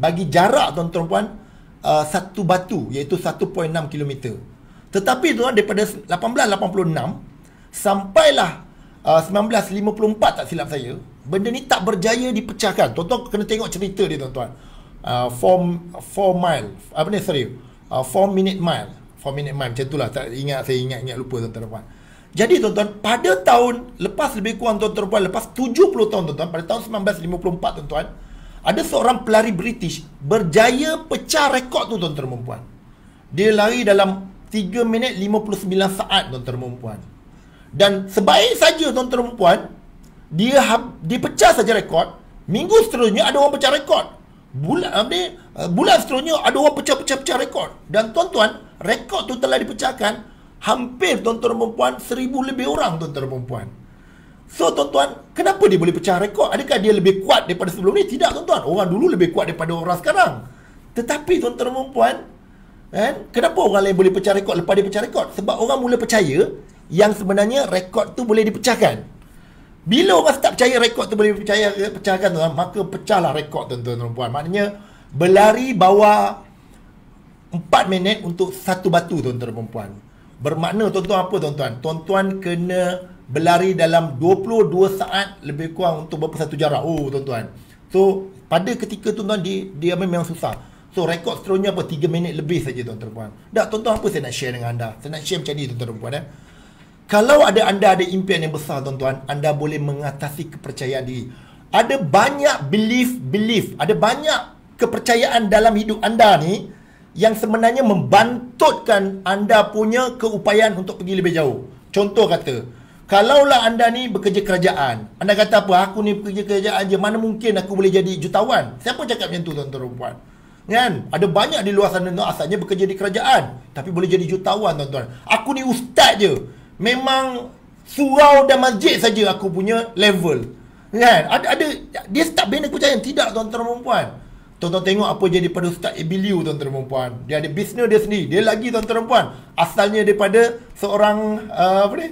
bagi jarak tuan-tuan puan uh, satu batu iaitu 1.6 km tetapi tuan daripada 1886 sampailah uh, 1954 tak silap saya benda ni tak berjaya dipecahkan tuan-tuan kena tengok cerita dia tuan-tuan 4 uh, mile apa ni sorry 4 uh, minute mile 4 minute mile macam tu lah tak ingat saya ingat ingat lupa tuan-tuan puan jadi tuan-tuan, pada tahun lepas lebih kurang tuan-tuan puan, lepas 70 tahun tuan-tuan, pada tahun 1954 tuan-tuan, ada seorang pelari British berjaya pecah rekod tu tuan-tuan dan puan. Dia lari dalam 3 minit 59 saat tuan-tuan dan puan. Dan sebaik saja tuan-tuan dan puan, dia dipecah saja rekod, minggu seterusnya ada orang pecah rekod. Bulan ni bulan seterusnya ada orang pecah-pecah-pecah rekod. Dan tuan-tuan, rekod tu telah dipecahkan hampir tuan-tuan perempuan seribu lebih orang tuan-tuan perempuan So tuan-tuan, kenapa dia boleh pecah rekod? Adakah dia lebih kuat daripada sebelum ni? Tidak tuan-tuan. Orang dulu lebih kuat daripada orang sekarang. Tetapi tuan-tuan dan eh, kenapa orang lain boleh pecah rekod lepas dia pecah rekod? Sebab orang mula percaya yang sebenarnya rekod tu boleh dipecahkan. Bila orang tak percaya rekod tu boleh percaya pecahkan tuan, maka pecahlah rekod tuan-tuan dan Maknanya berlari bawah empat minit untuk satu batu tuan-tuan dan Bermakna tuan-tuan apa tuan-tuan? Tuan-tuan kena berlari dalam 22 saat lebih kurang untuk berapa satu jarak. Oh tuan-tuan. So pada ketika tuan-tuan dia, dia memang susah. So rekod seterusnya apa? 3 minit lebih saja tuan-tuan perempuan. Tak tuan-tuan apa saya nak share dengan anda? Saya nak share macam ni tuan-tuan perempuan eh. Kalau ada anda ada impian yang besar tuan-tuan, anda boleh mengatasi kepercayaan diri. Ada banyak belief-belief, ada banyak kepercayaan dalam hidup anda ni, yang sebenarnya membantutkan anda punya keupayaan untuk pergi lebih jauh. Contoh kata, kalaulah anda ni bekerja kerajaan, anda kata apa, aku ni bekerja kerajaan je, mana mungkin aku boleh jadi jutawan? Siapa cakap macam tu tuan-tuan perempuan? Kan? Ada banyak di luar sana asalnya bekerja di kerajaan. Tapi boleh jadi jutawan tuan-tuan. Aku ni ustaz je. Memang surau dan masjid saja aku punya level. Kan? Ada, ada, dia tak bina kepercayaan. Tidak tuan-tuan perempuan. -tuan. Tuan-tuan tengok apa jadi pada Ustaz Ibiliu tuan-tuan perempuan Dia ada bisnes dia sendiri. Dia lagi tuan-tuan dan puan. Asalnya daripada seorang uh, apa ni?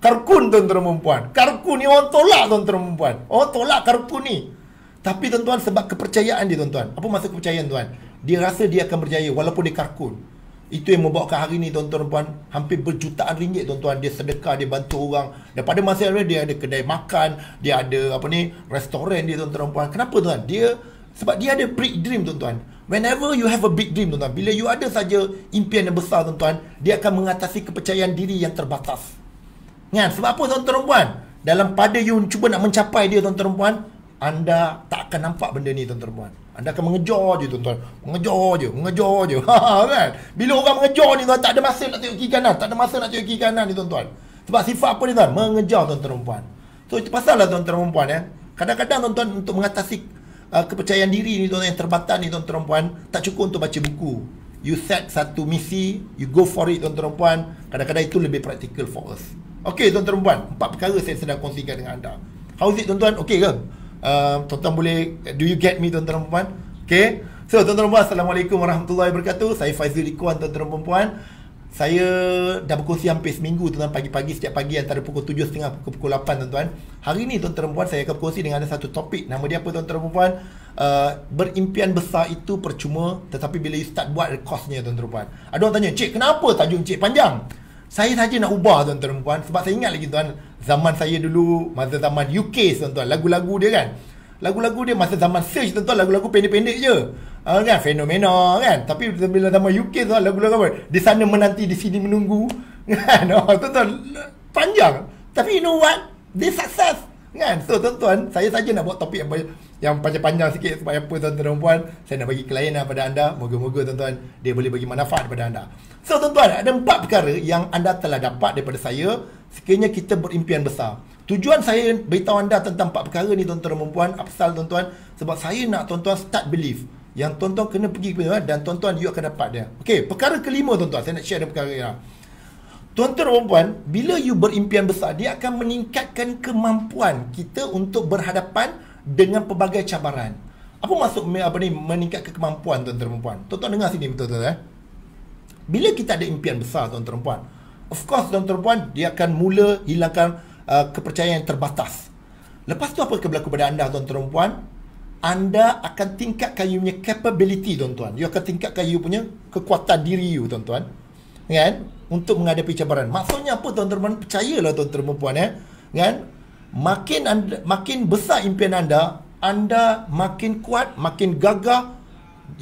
Karkun tuan-tuan dan Karkun ni orang tolak tuan-tuan dan Orang tolak karkun ni. Tapi tuan-tuan sebab kepercayaan dia tuan-tuan. Apa maksud kepercayaan tuan? Dia rasa dia akan berjaya walaupun dia karkun. Itu yang membawakan hari ni tuan-tuan dan hampir berjutaan ringgit tuan-tuan dia sedekah dia bantu orang. Dan pada masa yang dia ada kedai makan, dia ada apa ni restoran dia tuan-tuan dan Kenapa tuan? Dia sebab dia ada big dream tuan-tuan. Whenever you have a big dream tuan-tuan, bila you ada saja impian yang besar tuan-tuan, dia akan mengatasi kepercayaan diri yang terbatas. Kan? Sebab apa tuan-tuan perempuan? Dalam pada you cuba nak mencapai dia tuan-tuan perempuan, anda tak akan nampak benda ni tuan-tuan perempuan. Anda akan mengejar je tuan-tuan. Mengejar je, mengejar je. Ha, ha, kan? Bila orang mengejar ni tuan tak ada masa nak tengok kiri kanan, tak ada masa nak tengok kiri kanan ni tuan-tuan. Sebab sifat apa ni tuan? Mengejar tuan-tuan perempuan. So itu pasal lah tuan-tuan perempuan ya. Eh? Kadang-kadang tuan-tuan untuk mengatasi uh, kepercayaan diri ni tuan-tuan yang terbatas ni tuan-tuan perempuan tak cukup untuk baca buku you set satu misi you go for it tuan-tuan perempuan kadang-kadang itu lebih practical for us Okey tuan-tuan perempuan empat perkara saya sedang kongsikan dengan anda how is it tuan-tuan okey ke uh, tuan-tuan boleh do you get me tuan-tuan perempuan okey so tuan-tuan perempuan assalamualaikum warahmatullahi wabarakatuh saya Faizul Ikuan tuan-tuan perempuan saya dah berkongsi hampir seminggu tuan-tuan pagi-pagi setiap pagi antara pukul 7.30 ke pukul 8 tuan-tuan. Hari ni tuan-tuan perempuan saya akan berkongsi dengan ada satu topik. Nama dia apa tuan-tuan perempuan? Uh, berimpian besar itu percuma tetapi bila you start buat kosnya tuan-tuan perempuan. Ada orang tanya, cik kenapa tajuk cik panjang? Saya saja nak ubah tuan-tuan perempuan sebab saya ingat lagi tuan zaman saya dulu, masa zaman UK tuan-tuan, lagu-lagu dia kan lagu-lagu dia masa zaman search tuan-tuan lagu-lagu pendek-pendek je uh, kan fenomena kan tapi bila zaman UK tu ah, lagu-lagu apa di sana menanti di sini menunggu kan oh, tuan-tuan panjang tapi you know what they success kan so tuan-tuan saya saja nak buat topik apa yang panjang-panjang sikit sebab apa tuan-tuan dan puan saya nak bagi klien pada anda moga-moga tuan-tuan dia boleh bagi manfaat kepada anda so tuan-tuan ada empat perkara yang anda telah dapat daripada saya sekiranya kita berimpian besar Tujuan saya beritahu anda tentang empat perkara ni tuan-tuan dan puan apsal tuan-tuan sebab saya nak tuan-tuan start belief yang tuan-tuan kena pergi kepada dan tuan-tuan you akan dapat dia. Okay, perkara kelima tuan-tuan saya nak share perkara yang Tuan-tuan dan puan, bila you berimpian besar, dia akan meningkatkan kemampuan kita untuk berhadapan dengan pelbagai cabaran. Apa maksud apa ni meningkatkan kemampuan tuan-tuan dan puan? Tuan-tuan dengar sini betul tuan eh. Bila kita ada impian besar tuan-tuan dan puan, of course tuan-tuan dan puan dia akan mula hilangkan Uh, kepercayaan yang terbatas. Lepas tu apa yang berlaku pada anda tuan-tuan dan puan? Anda akan tingkatkan you punya capability tuan-tuan. You akan tingkatkan you punya kekuatan diri you tuan-tuan. Kan? Untuk menghadapi cabaran. Maksudnya apa tuan-tuan dan puan? Percayalah tuan-tuan dan puan ya. Kan? Makin anda, makin besar impian anda, anda makin kuat, makin gagah.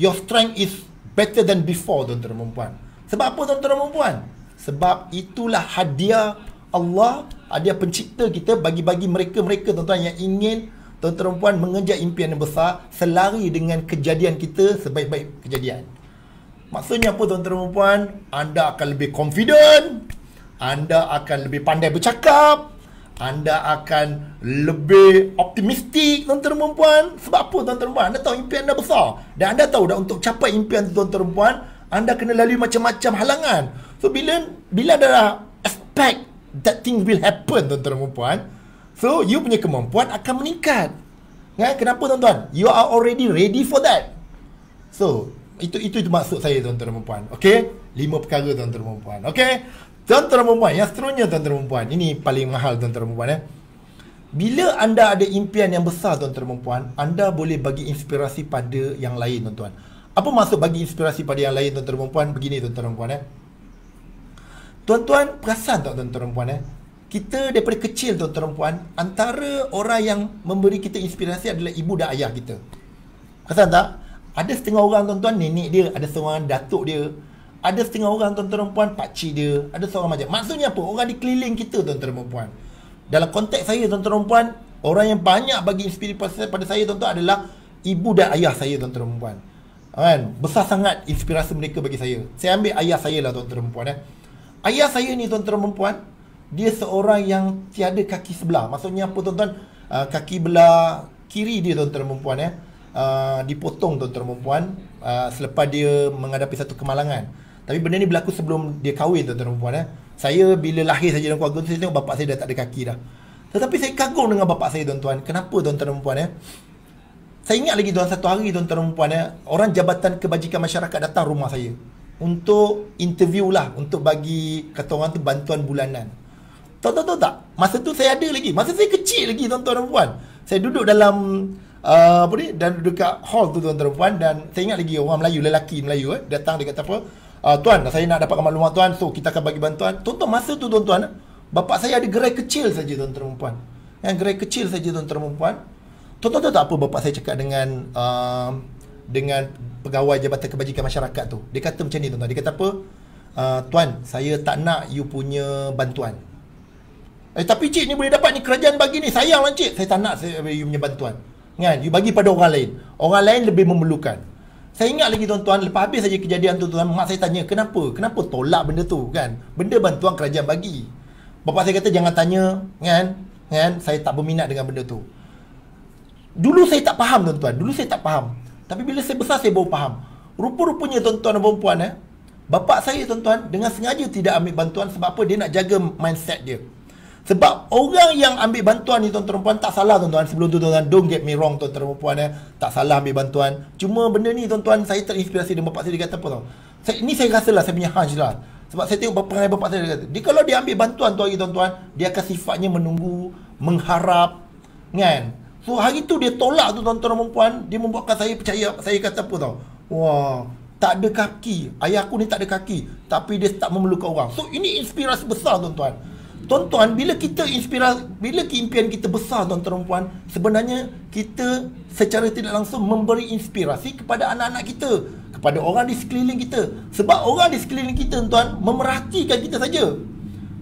Your strength is better than before tuan-tuan dan puan. Sebab apa tuan-tuan dan puan? Sebab itulah hadiah Allah Ah, dia pencipta kita bagi-bagi mereka-mereka tuan-tuan yang ingin tuan-tuan puan mengejar impian yang besar selari dengan kejadian kita sebaik-baik kejadian. Maksudnya apa tuan-tuan puan? Anda akan lebih confident. Anda akan lebih pandai bercakap. Anda akan lebih optimistik tuan-tuan puan. Sebab apa tuan-tuan puan? Anda tahu impian anda besar. Dan anda tahu dah untuk capai impian tuan-tuan puan, anda kena lalui macam-macam halangan. So bila bila anda dah expect that thing will happen tuan-tuan dan puan so you punya kemampuan akan meningkat kan kenapa tuan-tuan you are already ready for that so itu itu itu maksud saya tuan-tuan dan puan okey lima perkara tuan-tuan dan puan okey tuan-tuan dan puan yang seterusnya tuan-tuan dan puan ini paling mahal tuan-tuan dan puan eh bila anda ada impian yang besar tuan-tuan dan puan anda boleh bagi inspirasi pada yang lain tuan-tuan apa maksud bagi inspirasi pada yang lain tuan-tuan dan puan begini tuan-tuan dan puan eh Tuan-tuan perasan tak tuan-tuan perempuan eh? Kita daripada kecil tuan-tuan perempuan Antara orang yang memberi kita inspirasi adalah ibu dan ayah kita Perasan tak? Ada setengah orang tuan-tuan nenek dia Ada setengah orang datuk dia Ada setengah orang tuan-tuan perempuan pakcik dia Ada seorang macam Maksudnya apa? Orang di keliling kita tuan-tuan perempuan Dalam konteks saya tuan-tuan perempuan Orang yang banyak bagi inspirasi pada saya tuan-tuan adalah Ibu dan ayah saya tuan-tuan perempuan Kan? Besar sangat inspirasi mereka bagi saya Saya ambil ayah saya lah tuan-tuan perempuan eh? Ayah saya ni tuan-tuan perempuan Dia seorang yang tiada kaki sebelah Maksudnya apa tuan-tuan uh, Kaki belah kiri dia tuan-tuan perempuan ya uh, Dipotong tuan-tuan perempuan uh, ah, Selepas dia menghadapi satu kemalangan Tapi benda ni berlaku sebelum dia kahwin tuan-tuan perempuan ya Saya bila lahir saja dalam keluarga tu Saya tengok bapak saya dah tak ada kaki dah Tetapi saya kagum dengan bapak saya tuan-tuan Kenapa tuan-tuan perempuan ya Saya ingat lagi tuan satu hari tuan-tuan perempuan ya Orang Jabatan Kebajikan Masyarakat datang rumah saya untuk interview lah untuk bagi kata orang tu bantuan bulanan. Tahu tahu tahu tak? Masa tu saya ada lagi. Masa saya kecil lagi tuan-tuan dan puan. Saya duduk dalam uh, apa ni? Dan duduk kat hall tu tuan-tuan dan puan dan saya ingat lagi orang Melayu lelaki Melayu eh datang dia kata apa? Uh, tuan, saya nak dapatkan maklumat tuan. So kita akan bagi bantuan. Tonton masa tu tuan-tuan bapak saya ada gerai kecil saja tuan-tuan dan puan. Yang gerai kecil saja tuan-tuan dan puan. Tonton tahu tak apa bapak saya cakap dengan uh, dengan pegawai Jabatan Kebajikan Masyarakat tu. Dia kata macam ni tuan-tuan. Dia kata apa? Uh, tuan, saya tak nak you punya bantuan. Eh tapi cik ni boleh dapat ni kerajaan bagi ni. Sayang lah cik. Saya tak nak saya, you punya bantuan. Kan? You bagi pada orang lain. Orang lain lebih memerlukan. Saya ingat lagi tuan-tuan, lepas habis saja kejadian tu tuan, mak saya tanya, kenapa? Kenapa tolak benda tu kan? Benda bantuan kerajaan bagi. Bapak saya kata jangan tanya, kan? Kan? Saya tak berminat dengan benda tu. Dulu saya tak faham tuan-tuan. Dulu saya tak faham. Tapi bila saya besar saya baru faham. Rupa-rupanya tuan-tuan dan puan eh, bapa saya tuan-tuan dengan sengaja tidak ambil bantuan sebab apa? Dia nak jaga mindset dia. Sebab orang yang ambil bantuan ni tuan-tuan dan puan tak salah tuan-tuan sebelum tu tuan-tuan don't get me wrong tuan-tuan dan puan eh, tak salah ambil bantuan. Cuma benda ni tuan-tuan saya terinspirasi dengan bapa saya dia kata apa tau. ini saya rasalah saya punya hunch lah. Sebab saya tengok bapak bapak saya dia kata, dia kalau dia ambil bantuan tu lagi tuan-tuan, dia akan sifatnya menunggu, mengharap, kan? So hari tu dia tolak tu tuan-tuan perempuan Dia membuatkan saya percaya Saya kata apa tau Wah Tak ada kaki Ayah aku ni tak ada kaki Tapi dia tak memerlukan orang So ini inspirasi besar tuan-tuan Tuan-tuan bila kita inspirasi Bila keimpian kita besar tuan-tuan perempuan Sebenarnya kita secara tidak langsung Memberi inspirasi kepada anak-anak kita Kepada orang di sekeliling kita Sebab orang di sekeliling kita tuan-tuan Memerhatikan kita saja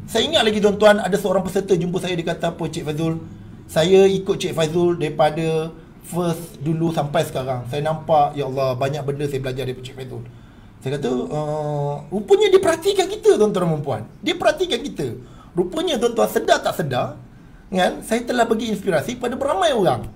saya ingat lagi tuan-tuan ada seorang peserta jumpa saya dia kata apa Cik Fazul saya ikut Cik Faizul daripada first dulu sampai sekarang. Saya nampak, ya Allah, banyak benda saya belajar daripada Cik Faizul. Saya kata, uh, rupanya dia perhatikan kita tuan-tuan dan puan. Dia perhatikan kita. Rupanya tuan-tuan sedar tak sedar, kan, saya telah bagi inspirasi pada beramai orang.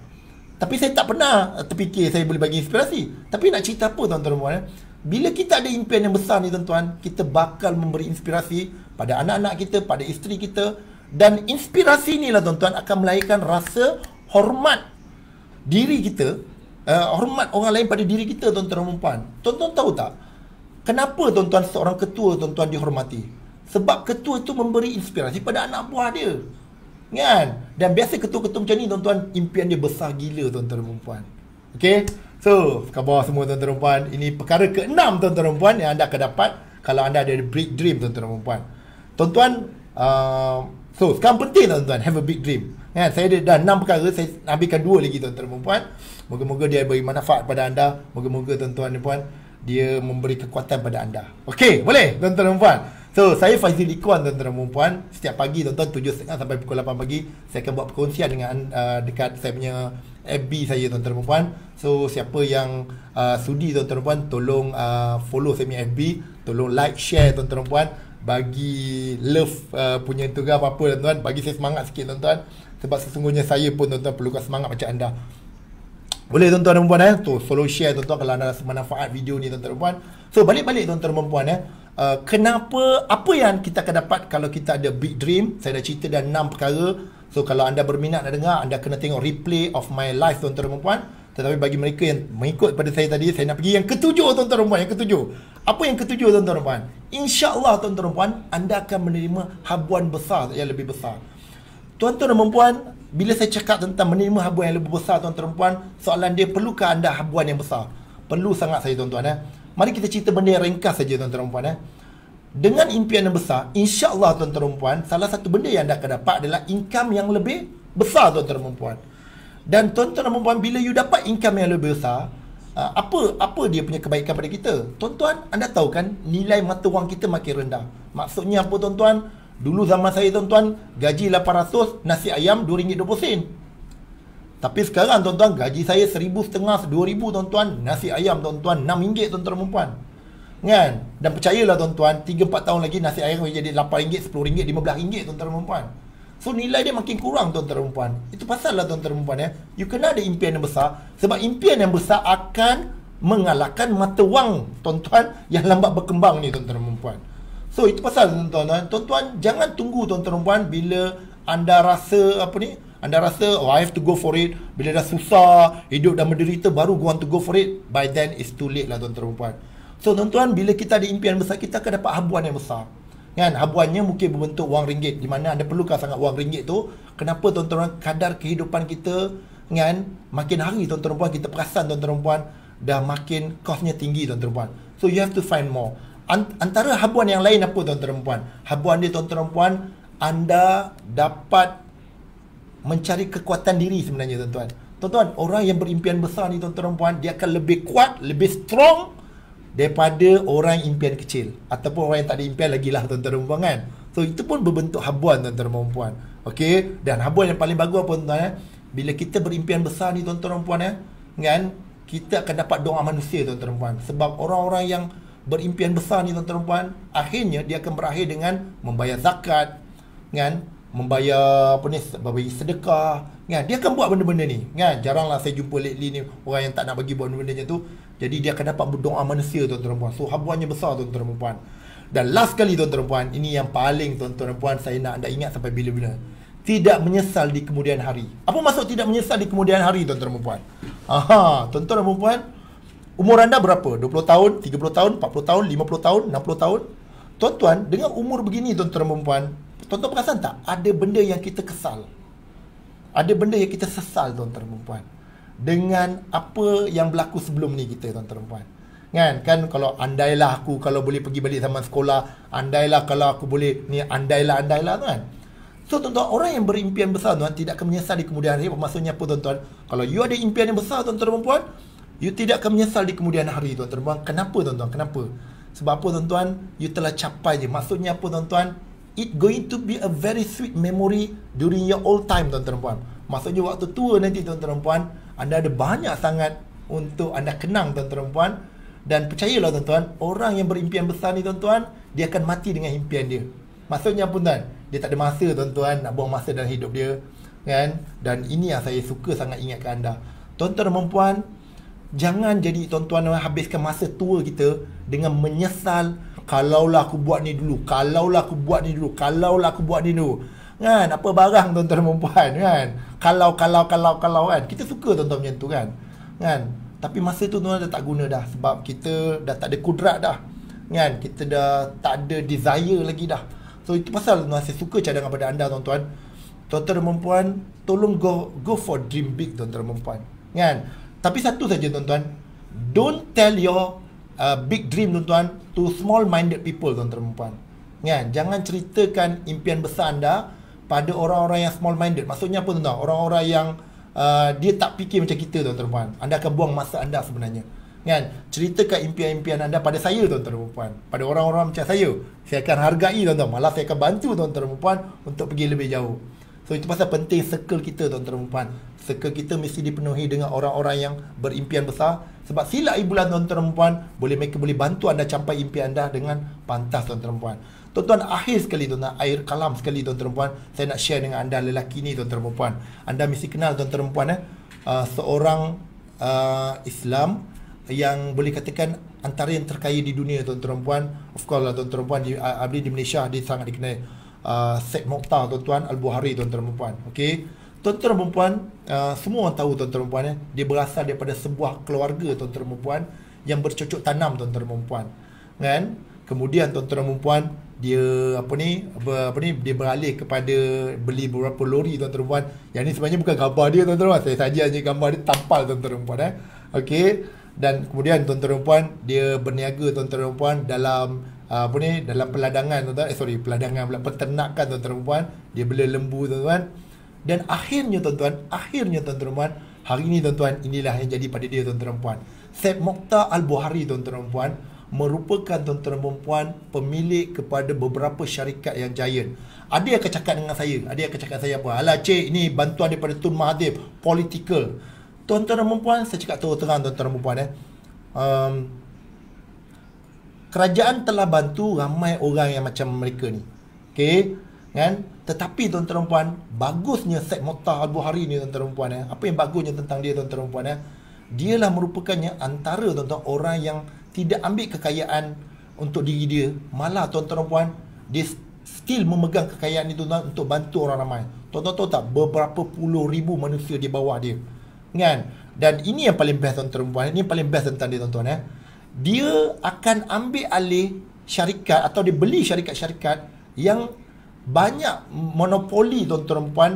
Tapi saya tak pernah terfikir saya boleh bagi inspirasi. Tapi nak cerita apa tuan-tuan dan puan, eh? Bila kita ada impian yang besar ni tuan-tuan, kita bakal memberi inspirasi pada anak-anak kita, pada isteri kita, dan inspirasi inilah tuan-tuan akan melahirkan rasa hormat diri kita uh, hormat orang lain pada diri kita tuan-tuan dan puan tuan-tuan tahu tak kenapa tuan-tuan seorang ketua tuan-tuan dihormati sebab ketua itu memberi inspirasi pada anak buah dia kan dan biasa ketua-ketua macam ni tuan-tuan impian dia besar gila tuan-tuan dan puan okey so khabar semua tuan-tuan dan puan ini perkara keenam tuan-tuan dan puan yang anda akan dapat kalau anda ada break dream tuan-tuan dan puan tuan-tuan uh, So sekarang penting tuan-tuan Have a big dream ya, Saya ada dah 6 perkara Saya ambilkan 2 lagi tuan-tuan dan puan Moga-moga dia beri manfaat pada anda Moga-moga tuan-tuan dan puan Dia memberi kekuatan pada anda Okay, boleh tuan-tuan dan puan So saya Faizul Ikuan tuan-tuan dan puan Setiap pagi tuan-tuan 7.30 sampai pukul 8 pagi Saya akan buat perkongsian dengan uh, Dekat saya punya FB saya tuan-tuan dan puan So siapa yang uh, sudi tuan-tuan dan puan Tolong uh, follow saya punya FB Tolong like, share tuan-tuan dan puan bagi love uh, punya tu ke apa-apa lah, tuan-tuan bagi saya semangat sikit tuan-tuan lah, sebab sesungguhnya saya pun tuan-tuan perlukan semangat macam anda boleh tuan-tuan dan puan eh tu follow share tuan-tuan kalau anda rasa manfaat video ni tuan-tuan dan puan so balik-balik tuan-tuan dan puan eh Uh, kenapa apa yang kita akan dapat kalau kita ada big dream saya dah cerita dah 6 perkara so kalau anda berminat nak dengar anda kena tengok replay of my life tuan-tuan dan puan tetapi bagi mereka yang mengikut pada saya tadi, saya nak pergi yang ketujuh tuan-tuan dan puan, yang ketujuh. Apa yang ketujuh tuan-tuan dan puan? Insya-Allah tuan-tuan dan puan, anda akan menerima habuan besar yang lebih besar. Tuan-tuan dan puan, bila saya cakap tentang menerima habuan yang lebih besar tuan-tuan dan puan, soalan dia perlukah anda habuan yang besar? Perlu sangat saya tuan-tuan eh. Mari kita cerita benda yang ringkas saja tuan-tuan dan puan eh. Dengan impian yang besar, insya-Allah tuan-tuan dan puan, salah satu benda yang anda akan dapat adalah income yang lebih besar tuan-tuan dan puan. Dan tuan-tuan dan puan bila you dapat income yang lebih besar, uh, apa apa dia punya kebaikan pada kita? Tuan-tuan, anda tahu kan nilai mata wang kita makin rendah. Maksudnya apa tuan-tuan? Dulu zaman saya tuan-tuan, gaji 800, nasi ayam RM2.20. Tapi sekarang tuan-tuan, gaji saya RM1,500, RM2,000 tuan-tuan, nasi ayam tuan-tuan RM6 tuan-tuan dan puan. Kan? Dan percayalah tuan-tuan, 3-4 tahun lagi nasi ayam boleh jadi RM8, RM10, RM15 tuan-tuan dan puan. So nilai dia makin kurang tuan tuan perempuan. Itu pasal lah tuan tuan perempuan ya. You kena ada impian yang besar. Sebab impian yang besar akan mengalahkan mata wang tuan tuan yang lambat berkembang ni tuan tuan perempuan. So itu pasal tuan tuan. Ya. Tuan tuan jangan tunggu tuan tuan perempuan bila anda rasa apa ni. Anda rasa oh, I have to go for it. Bila dah susah hidup dah menderita baru go on to go for it. By then it's too late lah tuan tuan perempuan. So tuan tuan bila kita ada impian besar kita akan dapat habuan yang besar kan habuannya mungkin berbentuk wang ringgit di mana anda perlukan sangat wang ringgit tu kenapa tuan-tuan kadar kehidupan kita kan makin hari tuan-tuan puan kita perasan tuan-tuan puan dah makin kosnya tinggi tuan-tuan puan so you have to find more antara habuan yang lain apa tuan-tuan puan habuan dia tuan-tuan puan anda dapat mencari kekuatan diri sebenarnya tuan-tuan tuan-tuan orang yang berimpian besar ni tuan-tuan puan dia akan lebih kuat lebih strong daripada orang impian kecil ataupun orang yang tak ada impian lagi lah tuan-tuan dan puan kan so itu pun berbentuk habuan tuan-tuan dan puan ok dan habuan yang paling bagus apa tuan-tuan eh? bila kita berimpian besar ni tuan-tuan dan puan eh? kan kita akan dapat doa manusia tuan-tuan dan puan sebab orang-orang yang berimpian besar ni tuan-tuan dan puan akhirnya dia akan berakhir dengan membayar zakat kan membayar apa ni sedekah kan dia akan buat benda-benda ni kan jaranglah saya jumpa lately ni orang yang tak nak bagi buat benda-benda macam tu jadi dia akan dapat berdoa manusia tuan-tuan dan puan so habuannya besar tuan-tuan dan puan dan last kali tuan-tuan dan puan ini yang paling tuan-tuan dan puan saya nak anda ingat sampai bila-bila tidak menyesal di kemudian hari apa maksud tidak menyesal di kemudian hari tuan-tuan dan puan aha tuan-tuan dan puan umur anda berapa 20 tahun 30 tahun 40 tahun 50 tahun 60 tahun tuan-tuan dengan umur begini tuan-tuan dan puan tuan-tuan perasan tak ada benda yang kita kesal ada benda yang kita sesal tuan-tuan perempuan dengan apa yang berlaku sebelum ni kita tuan-tuan perempuan kan kan kalau andailah aku kalau boleh pergi balik zaman sekolah andailah kalau aku boleh ni andailah andailah tuan. so tuan-tuan orang yang berimpian besar tuan tidak akan menyesal di kemudian hari maksudnya apa tuan-tuan kalau you ada impian yang besar tuan-tuan perempuan you tidak akan menyesal di kemudian hari tuan-tuan perempuan kenapa tuan-tuan kenapa sebab apa tuan-tuan you telah capai je maksudnya apa tuan-tuan it going to be a very sweet memory during your old time tuan-tuan dan puan. Maksudnya waktu tua nanti tuan-tuan dan puan, anda ada banyak sangat untuk anda kenang tuan-tuan dan puan dan percayalah tuan-tuan, orang yang berimpian besar ni tuan-tuan, dia akan mati dengan impian dia. Maksudnya pun tuan? Dia tak ada masa tuan-tuan nak buang masa dalam hidup dia, kan? Dan ini yang saya suka sangat ingatkan anda. Tuan-tuan dan puan, jangan jadi tuan-tuan habiskan masa tua kita dengan menyesal Kalaulah aku buat ni dulu Kalaulah aku buat ni dulu Kalaulah aku buat ni dulu Kan apa barang tuan-tuan dan perempuan kan Kalau kalau kalau kalau kan Kita suka tuan-tuan macam tu kan Kan Tapi masa tu tuan-tuan dah tak guna dah Sebab kita dah tak ada kudrat dah Kan Kita dah tak ada desire lagi dah So itu pasal tuan-tuan saya suka cadangan pada anda tuan-tuan Tuan-tuan dan perempuan Tolong go go for dream big tuan-tuan dan perempuan Kan Tapi satu saja tuan-tuan Don't tell your uh, big dream tuan-tuan to small minded people tuan-tuan dan puan. Kan? Jangan ceritakan impian besar anda pada orang-orang yang small minded. Maksudnya apa tuan-tuan? Orang-orang yang uh, dia tak fikir macam kita tuan-tuan puan. Anda akan buang masa anda sebenarnya. Kan? Ceritakan impian-impian anda pada saya tuan-tuan dan puan. Pada orang-orang macam saya. Saya akan hargai tuan-tuan. Malah saya akan bantu tuan-tuan dan puan untuk pergi lebih jauh. So itu pasal penting circle kita tuan-tuan dan puan seke kita mesti dipenuhi dengan orang-orang yang berimpian besar sebab sila ibu ibulah tuan perempuan boleh mereka boleh bantu anda capai impian anda dengan pantas tuan perempuan tuan-tuan akhir sekali tuan air kalam sekali tuan perempuan saya nak share dengan anda lelaki ni tuan perempuan anda mesti kenal tuan perempuan eh uh, seorang uh, Islam yang boleh katakan antara yang terkaya di dunia tuan perempuan of course lah tuan perempuan di uh, di Malaysia dia sangat dikenali uh, Syed Mokhtar tuan-tuan Al-Buhari tuan perempuan Okay. Tuan-tuan dan perempuan, uh, semua orang tahu tuan-tuan dan perempuan eh, dia berasal daripada sebuah keluarga tuan-tuan dan perempuan yang bercocok tanam tuan-tuan dan perempuan. Kan? Kemudian tuan-tuan dan perempuan dia apa ni apa, apa ni dia beralih kepada beli beberapa lori tuan-tuan dan puan yang ni sebenarnya bukan gambar dia tuan-tuan puan saya saja hanya gambar dia tampal tuan-tuan dan puan eh okey dan kemudian tuan-tuan dan puan dia berniaga tuan-tuan dan puan dalam apa ni dalam peladangan tuan-tuan eh sorry peladangan pula peternakan tuan-tuan dan puan dia bela lembu tuan-tuan dan akhirnya tuan-tuan, akhirnya tuan-tuan, hari ini tuan-tuan, inilah yang jadi pada dia tuan-tuan. Said Mokhtar Al-Buhari tuan-tuan, merupakan tuan-tuan pemilik kepada beberapa syarikat yang giant. Ada yang akan dengan saya, ada yang akan saya apa? Alah cik, ini bantuan daripada Tun Mahathir, political. Tuan-tuan dan perempuan, saya cakap terang-terang tuan-tuan dan perempuan eh. Um, kerajaan telah bantu ramai orang yang macam mereka ni. Okay? Kan? Tetapi tuan-tuan dan puan, bagusnya Said Mokhtar Al-Buhari ni tuan-tuan dan puan ya. Eh. Apa yang bagusnya tentang dia tuan-tuan dan puan ya? Eh? Dialah merupakannya antara tuan-tuan orang yang tidak ambil kekayaan untuk diri dia. Malah tuan-tuan dan puan, dia still memegang kekayaan itu tuan untuk bantu orang ramai. Tuan-tuan tahu tak beberapa puluh ribu manusia di bawah dia. Kan? Dan ini yang paling best tuan-tuan dan puan. Ini yang paling best tentang dia tuan-tuan ya. Dia akan ambil alih syarikat atau dia beli syarikat-syarikat yang banyak monopoli tuan-tuan puan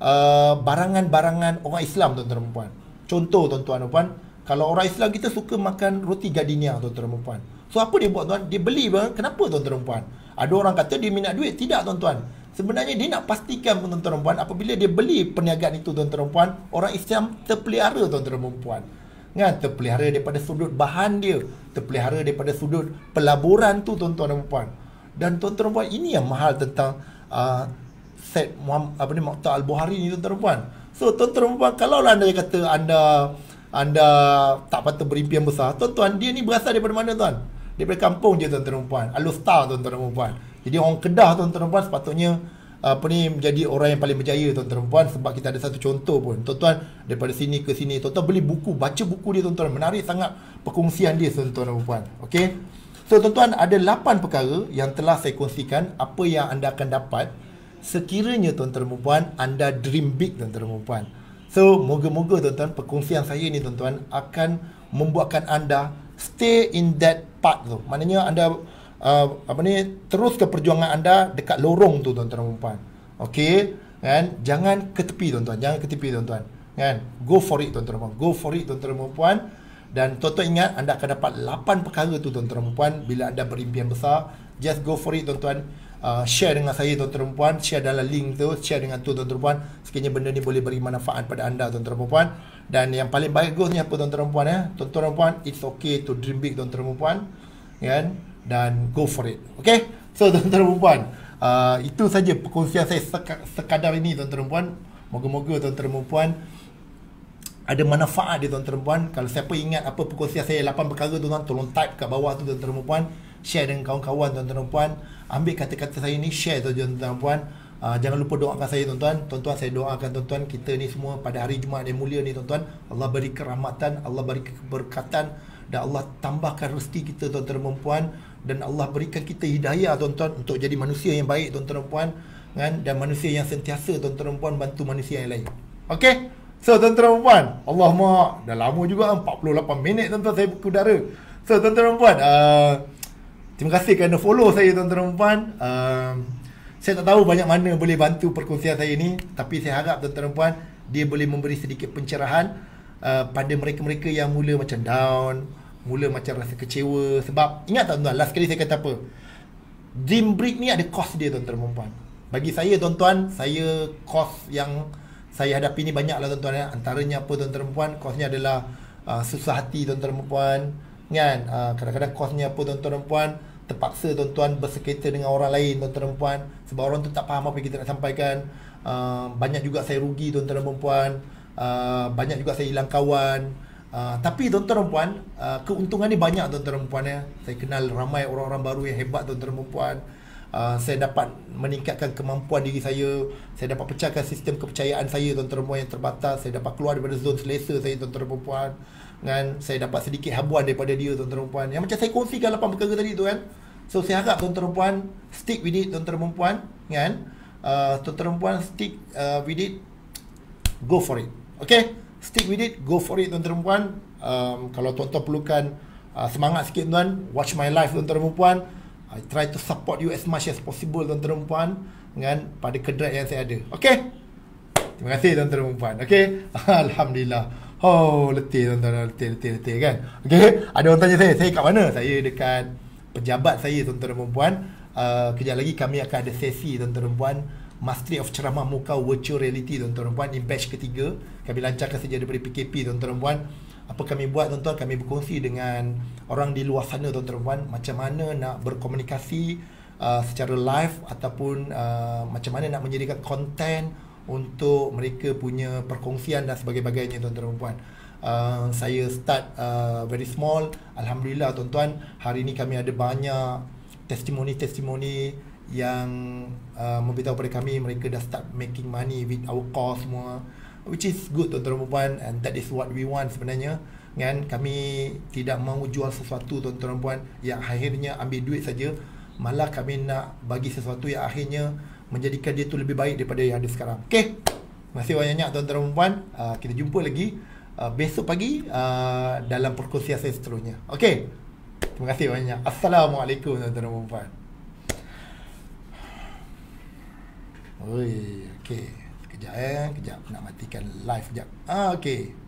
uh, barangan-barangan orang Islam tuan-tuan puan. Contoh tuan-tuan puan, kalau orang Islam kita suka makan roti gardenia tuan-tuan puan. So apa dia buat tuan? Dia beli bang. Kenapa tuan-tuan puan? Ada orang kata dia minat duit, tidak tuan-tuan. Sebenarnya dia nak pastikan tuan-tuan puan apabila dia beli perniagaan itu tuan-tuan puan, orang Islam terpelihara tuan-tuan puan. Kan? Terpelihara daripada sudut bahan dia, terpelihara daripada sudut pelaburan tu tuan-tuan dan puan dan tuan-tuan dan puan ini yang mahal tentang uh, ah, set apa ni Mokta Al-Buhari ni tuan-tuan dan puan so tuan-tuan dan puan kalau anda kata anda anda tak patut berimpian besar tuan-tuan dia ni berasal daripada mana tuan daripada kampung je tuan-tuan dan puan alustar tuan-tuan dan puan jadi orang kedah tuan-tuan dan puan sepatutnya apa ni menjadi orang yang paling berjaya tuan-tuan dan puan sebab kita ada satu contoh pun tuan-tuan daripada sini ke sini tuan-tuan beli buku baca buku dia tuan-tuan menarik sangat perkongsian dia tuan-tuan dan puan okey So tuan-tuan ada 8 perkara yang telah saya kongsikan apa yang anda akan dapat sekiranya tuan-tuan dan puan anda dream big tuan-tuan dan puan. So moga-moga tuan-tuan perkongsian saya ni tuan-tuan akan membuatkan anda stay in that path tu. Maknanya anda uh, apa ni terus ke perjuangan anda dekat lorong tu tuan-tuan dan puan. Okey kan jangan ke tepi tuan-tuan jangan ke tepi tuan-tuan kan go for it tuan-tuan go for it tuan-tuan tuan-tuan dan puan. Dan tuan-tuan ingat anda akan dapat 8 perkara tu tuan-tuan dan puan bila anda berimpian besar. Just go for it tuan-tuan. Uh, share dengan saya tuan-tuan dan puan, share dalam link tu, share dengan tu tuan-tuan puan. Sekiranya benda ni boleh beri manfaat pada anda tuan-tuan dan puan. Dan yang paling bagus ni apa tuan-tuan dan puan ya? Tuan-tuan dan puan, it's okay to dream big tuan-tuan dan puan. Kan? Dan go for it. Okay? So tuan-tuan dan puan, uh, itu saja perkongsian saya sekadar ini tuan-tuan dan puan. Moga-moga tuan-tuan dan puan ada manfaat dia tuan-tuan perempuan kalau siapa ingat apa perkongsian saya lapan perkara tuan-tuan tolong type kat bawah tu tuan-tuan perempuan share dengan kawan-kawan tuan-tuan perempuan ambil kata-kata saya ni share tuan-tuan perempuan uh, ah, jangan lupa doakan saya tuan-tuan tuan-tuan saya doakan tuan-tuan kita ni semua pada hari Jumaat yang mulia ni tuan-tuan Allah beri kerahmatan Allah beri keberkatan dan Allah tambahkan rezeki kita tuan-tuan perempuan dan Allah berikan kita hidayah tuan-tuan untuk jadi manusia yang baik tuan-tuan perempuan kan dan manusia yang sentiasa tuan-tuan perempuan bantu manusia yang lain okey So tuan-tuan puan, Allah mak, dah lama juga 48 minit tuan-tuan saya berkudara. So tuan-tuan puan, uh, terima kasih kerana follow saya tuan-tuan puan. Uh, saya tak tahu banyak mana boleh bantu perkongsian saya ni, tapi saya harap tuan-tuan puan dia boleh memberi sedikit pencerahan uh, pada mereka-mereka yang mula macam down, mula macam rasa kecewa sebab ingat tak tuan-tuan last kali saya kata apa? Dream break ni ada cost dia tuan-tuan puan. Bagi saya tuan-tuan, saya cost yang saya hadapi ni banyaklah tuan-tuan ya. Antaranya apa tuan-tuan puan, kosnya adalah uh, susah hati tuan-tuan puan, kan? Uh, kadang-kadang kosnya apa tuan-tuan puan, terpaksa tuan-tuan bersekata dengan orang lain tuan-tuan puan sebab orang tu tak faham apa yang kita nak sampaikan. Uh, banyak juga saya rugi tuan-tuan dan uh, banyak juga saya hilang kawan. Uh, tapi tuan-tuan dan uh, keuntungan ni banyak tuan-tuan dan ya. Eh. Saya kenal ramai orang-orang baru yang hebat tuan-tuan dan Ah, saya dapat meningkatkan kemampuan diri saya saya dapat pecahkan sistem kepercayaan saya tuan-tuan dan puan yang terbatas saya dapat keluar daripada zon selesa saya tuan-tuan dan puan dan saya dapat sedikit habuan daripada dia tuan-tuan dan puan yang macam saya kongsikan lapan perkara tadi tu kan so saya harap tuan-tuan dan puan stick with it tuan-tuan dan puan kan uh, ah, tuan-tuan dan puan stick uh, with it go for it okay stick with it go for it tuan-tuan dan puan um, kalau tuan-tuan perlukan uh, semangat sikit tuan watch my life tuan-tuan dan puan I try to support you as much as possible tuan-tuan dan puan dengan pada kedrat yang saya ada. Okey. Terima kasih tuan-tuan dan puan. Okey. Alhamdulillah. Oh, letih tuan-tuan, letih, letih, letih kan. Okey, ada orang tanya saya, saya kat mana? Saya dekat pejabat saya tuan-tuan dan puan. Uh, kejap lagi kami akan ada sesi tuan-tuan dan puan Mastery of Ceramah Muka Virtual Reality tuan-tuan dan puan in batch ketiga. Kami lancarkan saja daripada PKP tuan-tuan dan puan apa kami buat tuan-tuan kami berkongsi dengan orang di luar sana tuan-tuan macam mana nak berkomunikasi uh, secara live ataupun uh, macam mana nak menjadikan konten untuk mereka punya perkongsian dan sebagainya tuan-tuan puan Uh, saya start uh, very small Alhamdulillah tuan-tuan Hari ini kami ada banyak Testimoni-testimoni Yang uh, memberitahu kepada kami Mereka dah start making money with our course semua which is good tuan-tuan puan and that is what we want sebenarnya kan kami tidak mahu jual sesuatu tuan-tuan puan yang akhirnya ambil duit saja malah kami nak bagi sesuatu yang akhirnya menjadikan dia tu lebih baik daripada yang ada sekarang okey terima kasih banyak-banyak tuan-tuan puan uh, ah, kita jumpa lagi uh, besok pagi uh, dalam perkongsian saya seterusnya okey terima kasih banyak assalamualaikum tuan-tuan dan puan Oi, okay kejap eh kejap nak matikan live kejap ah okey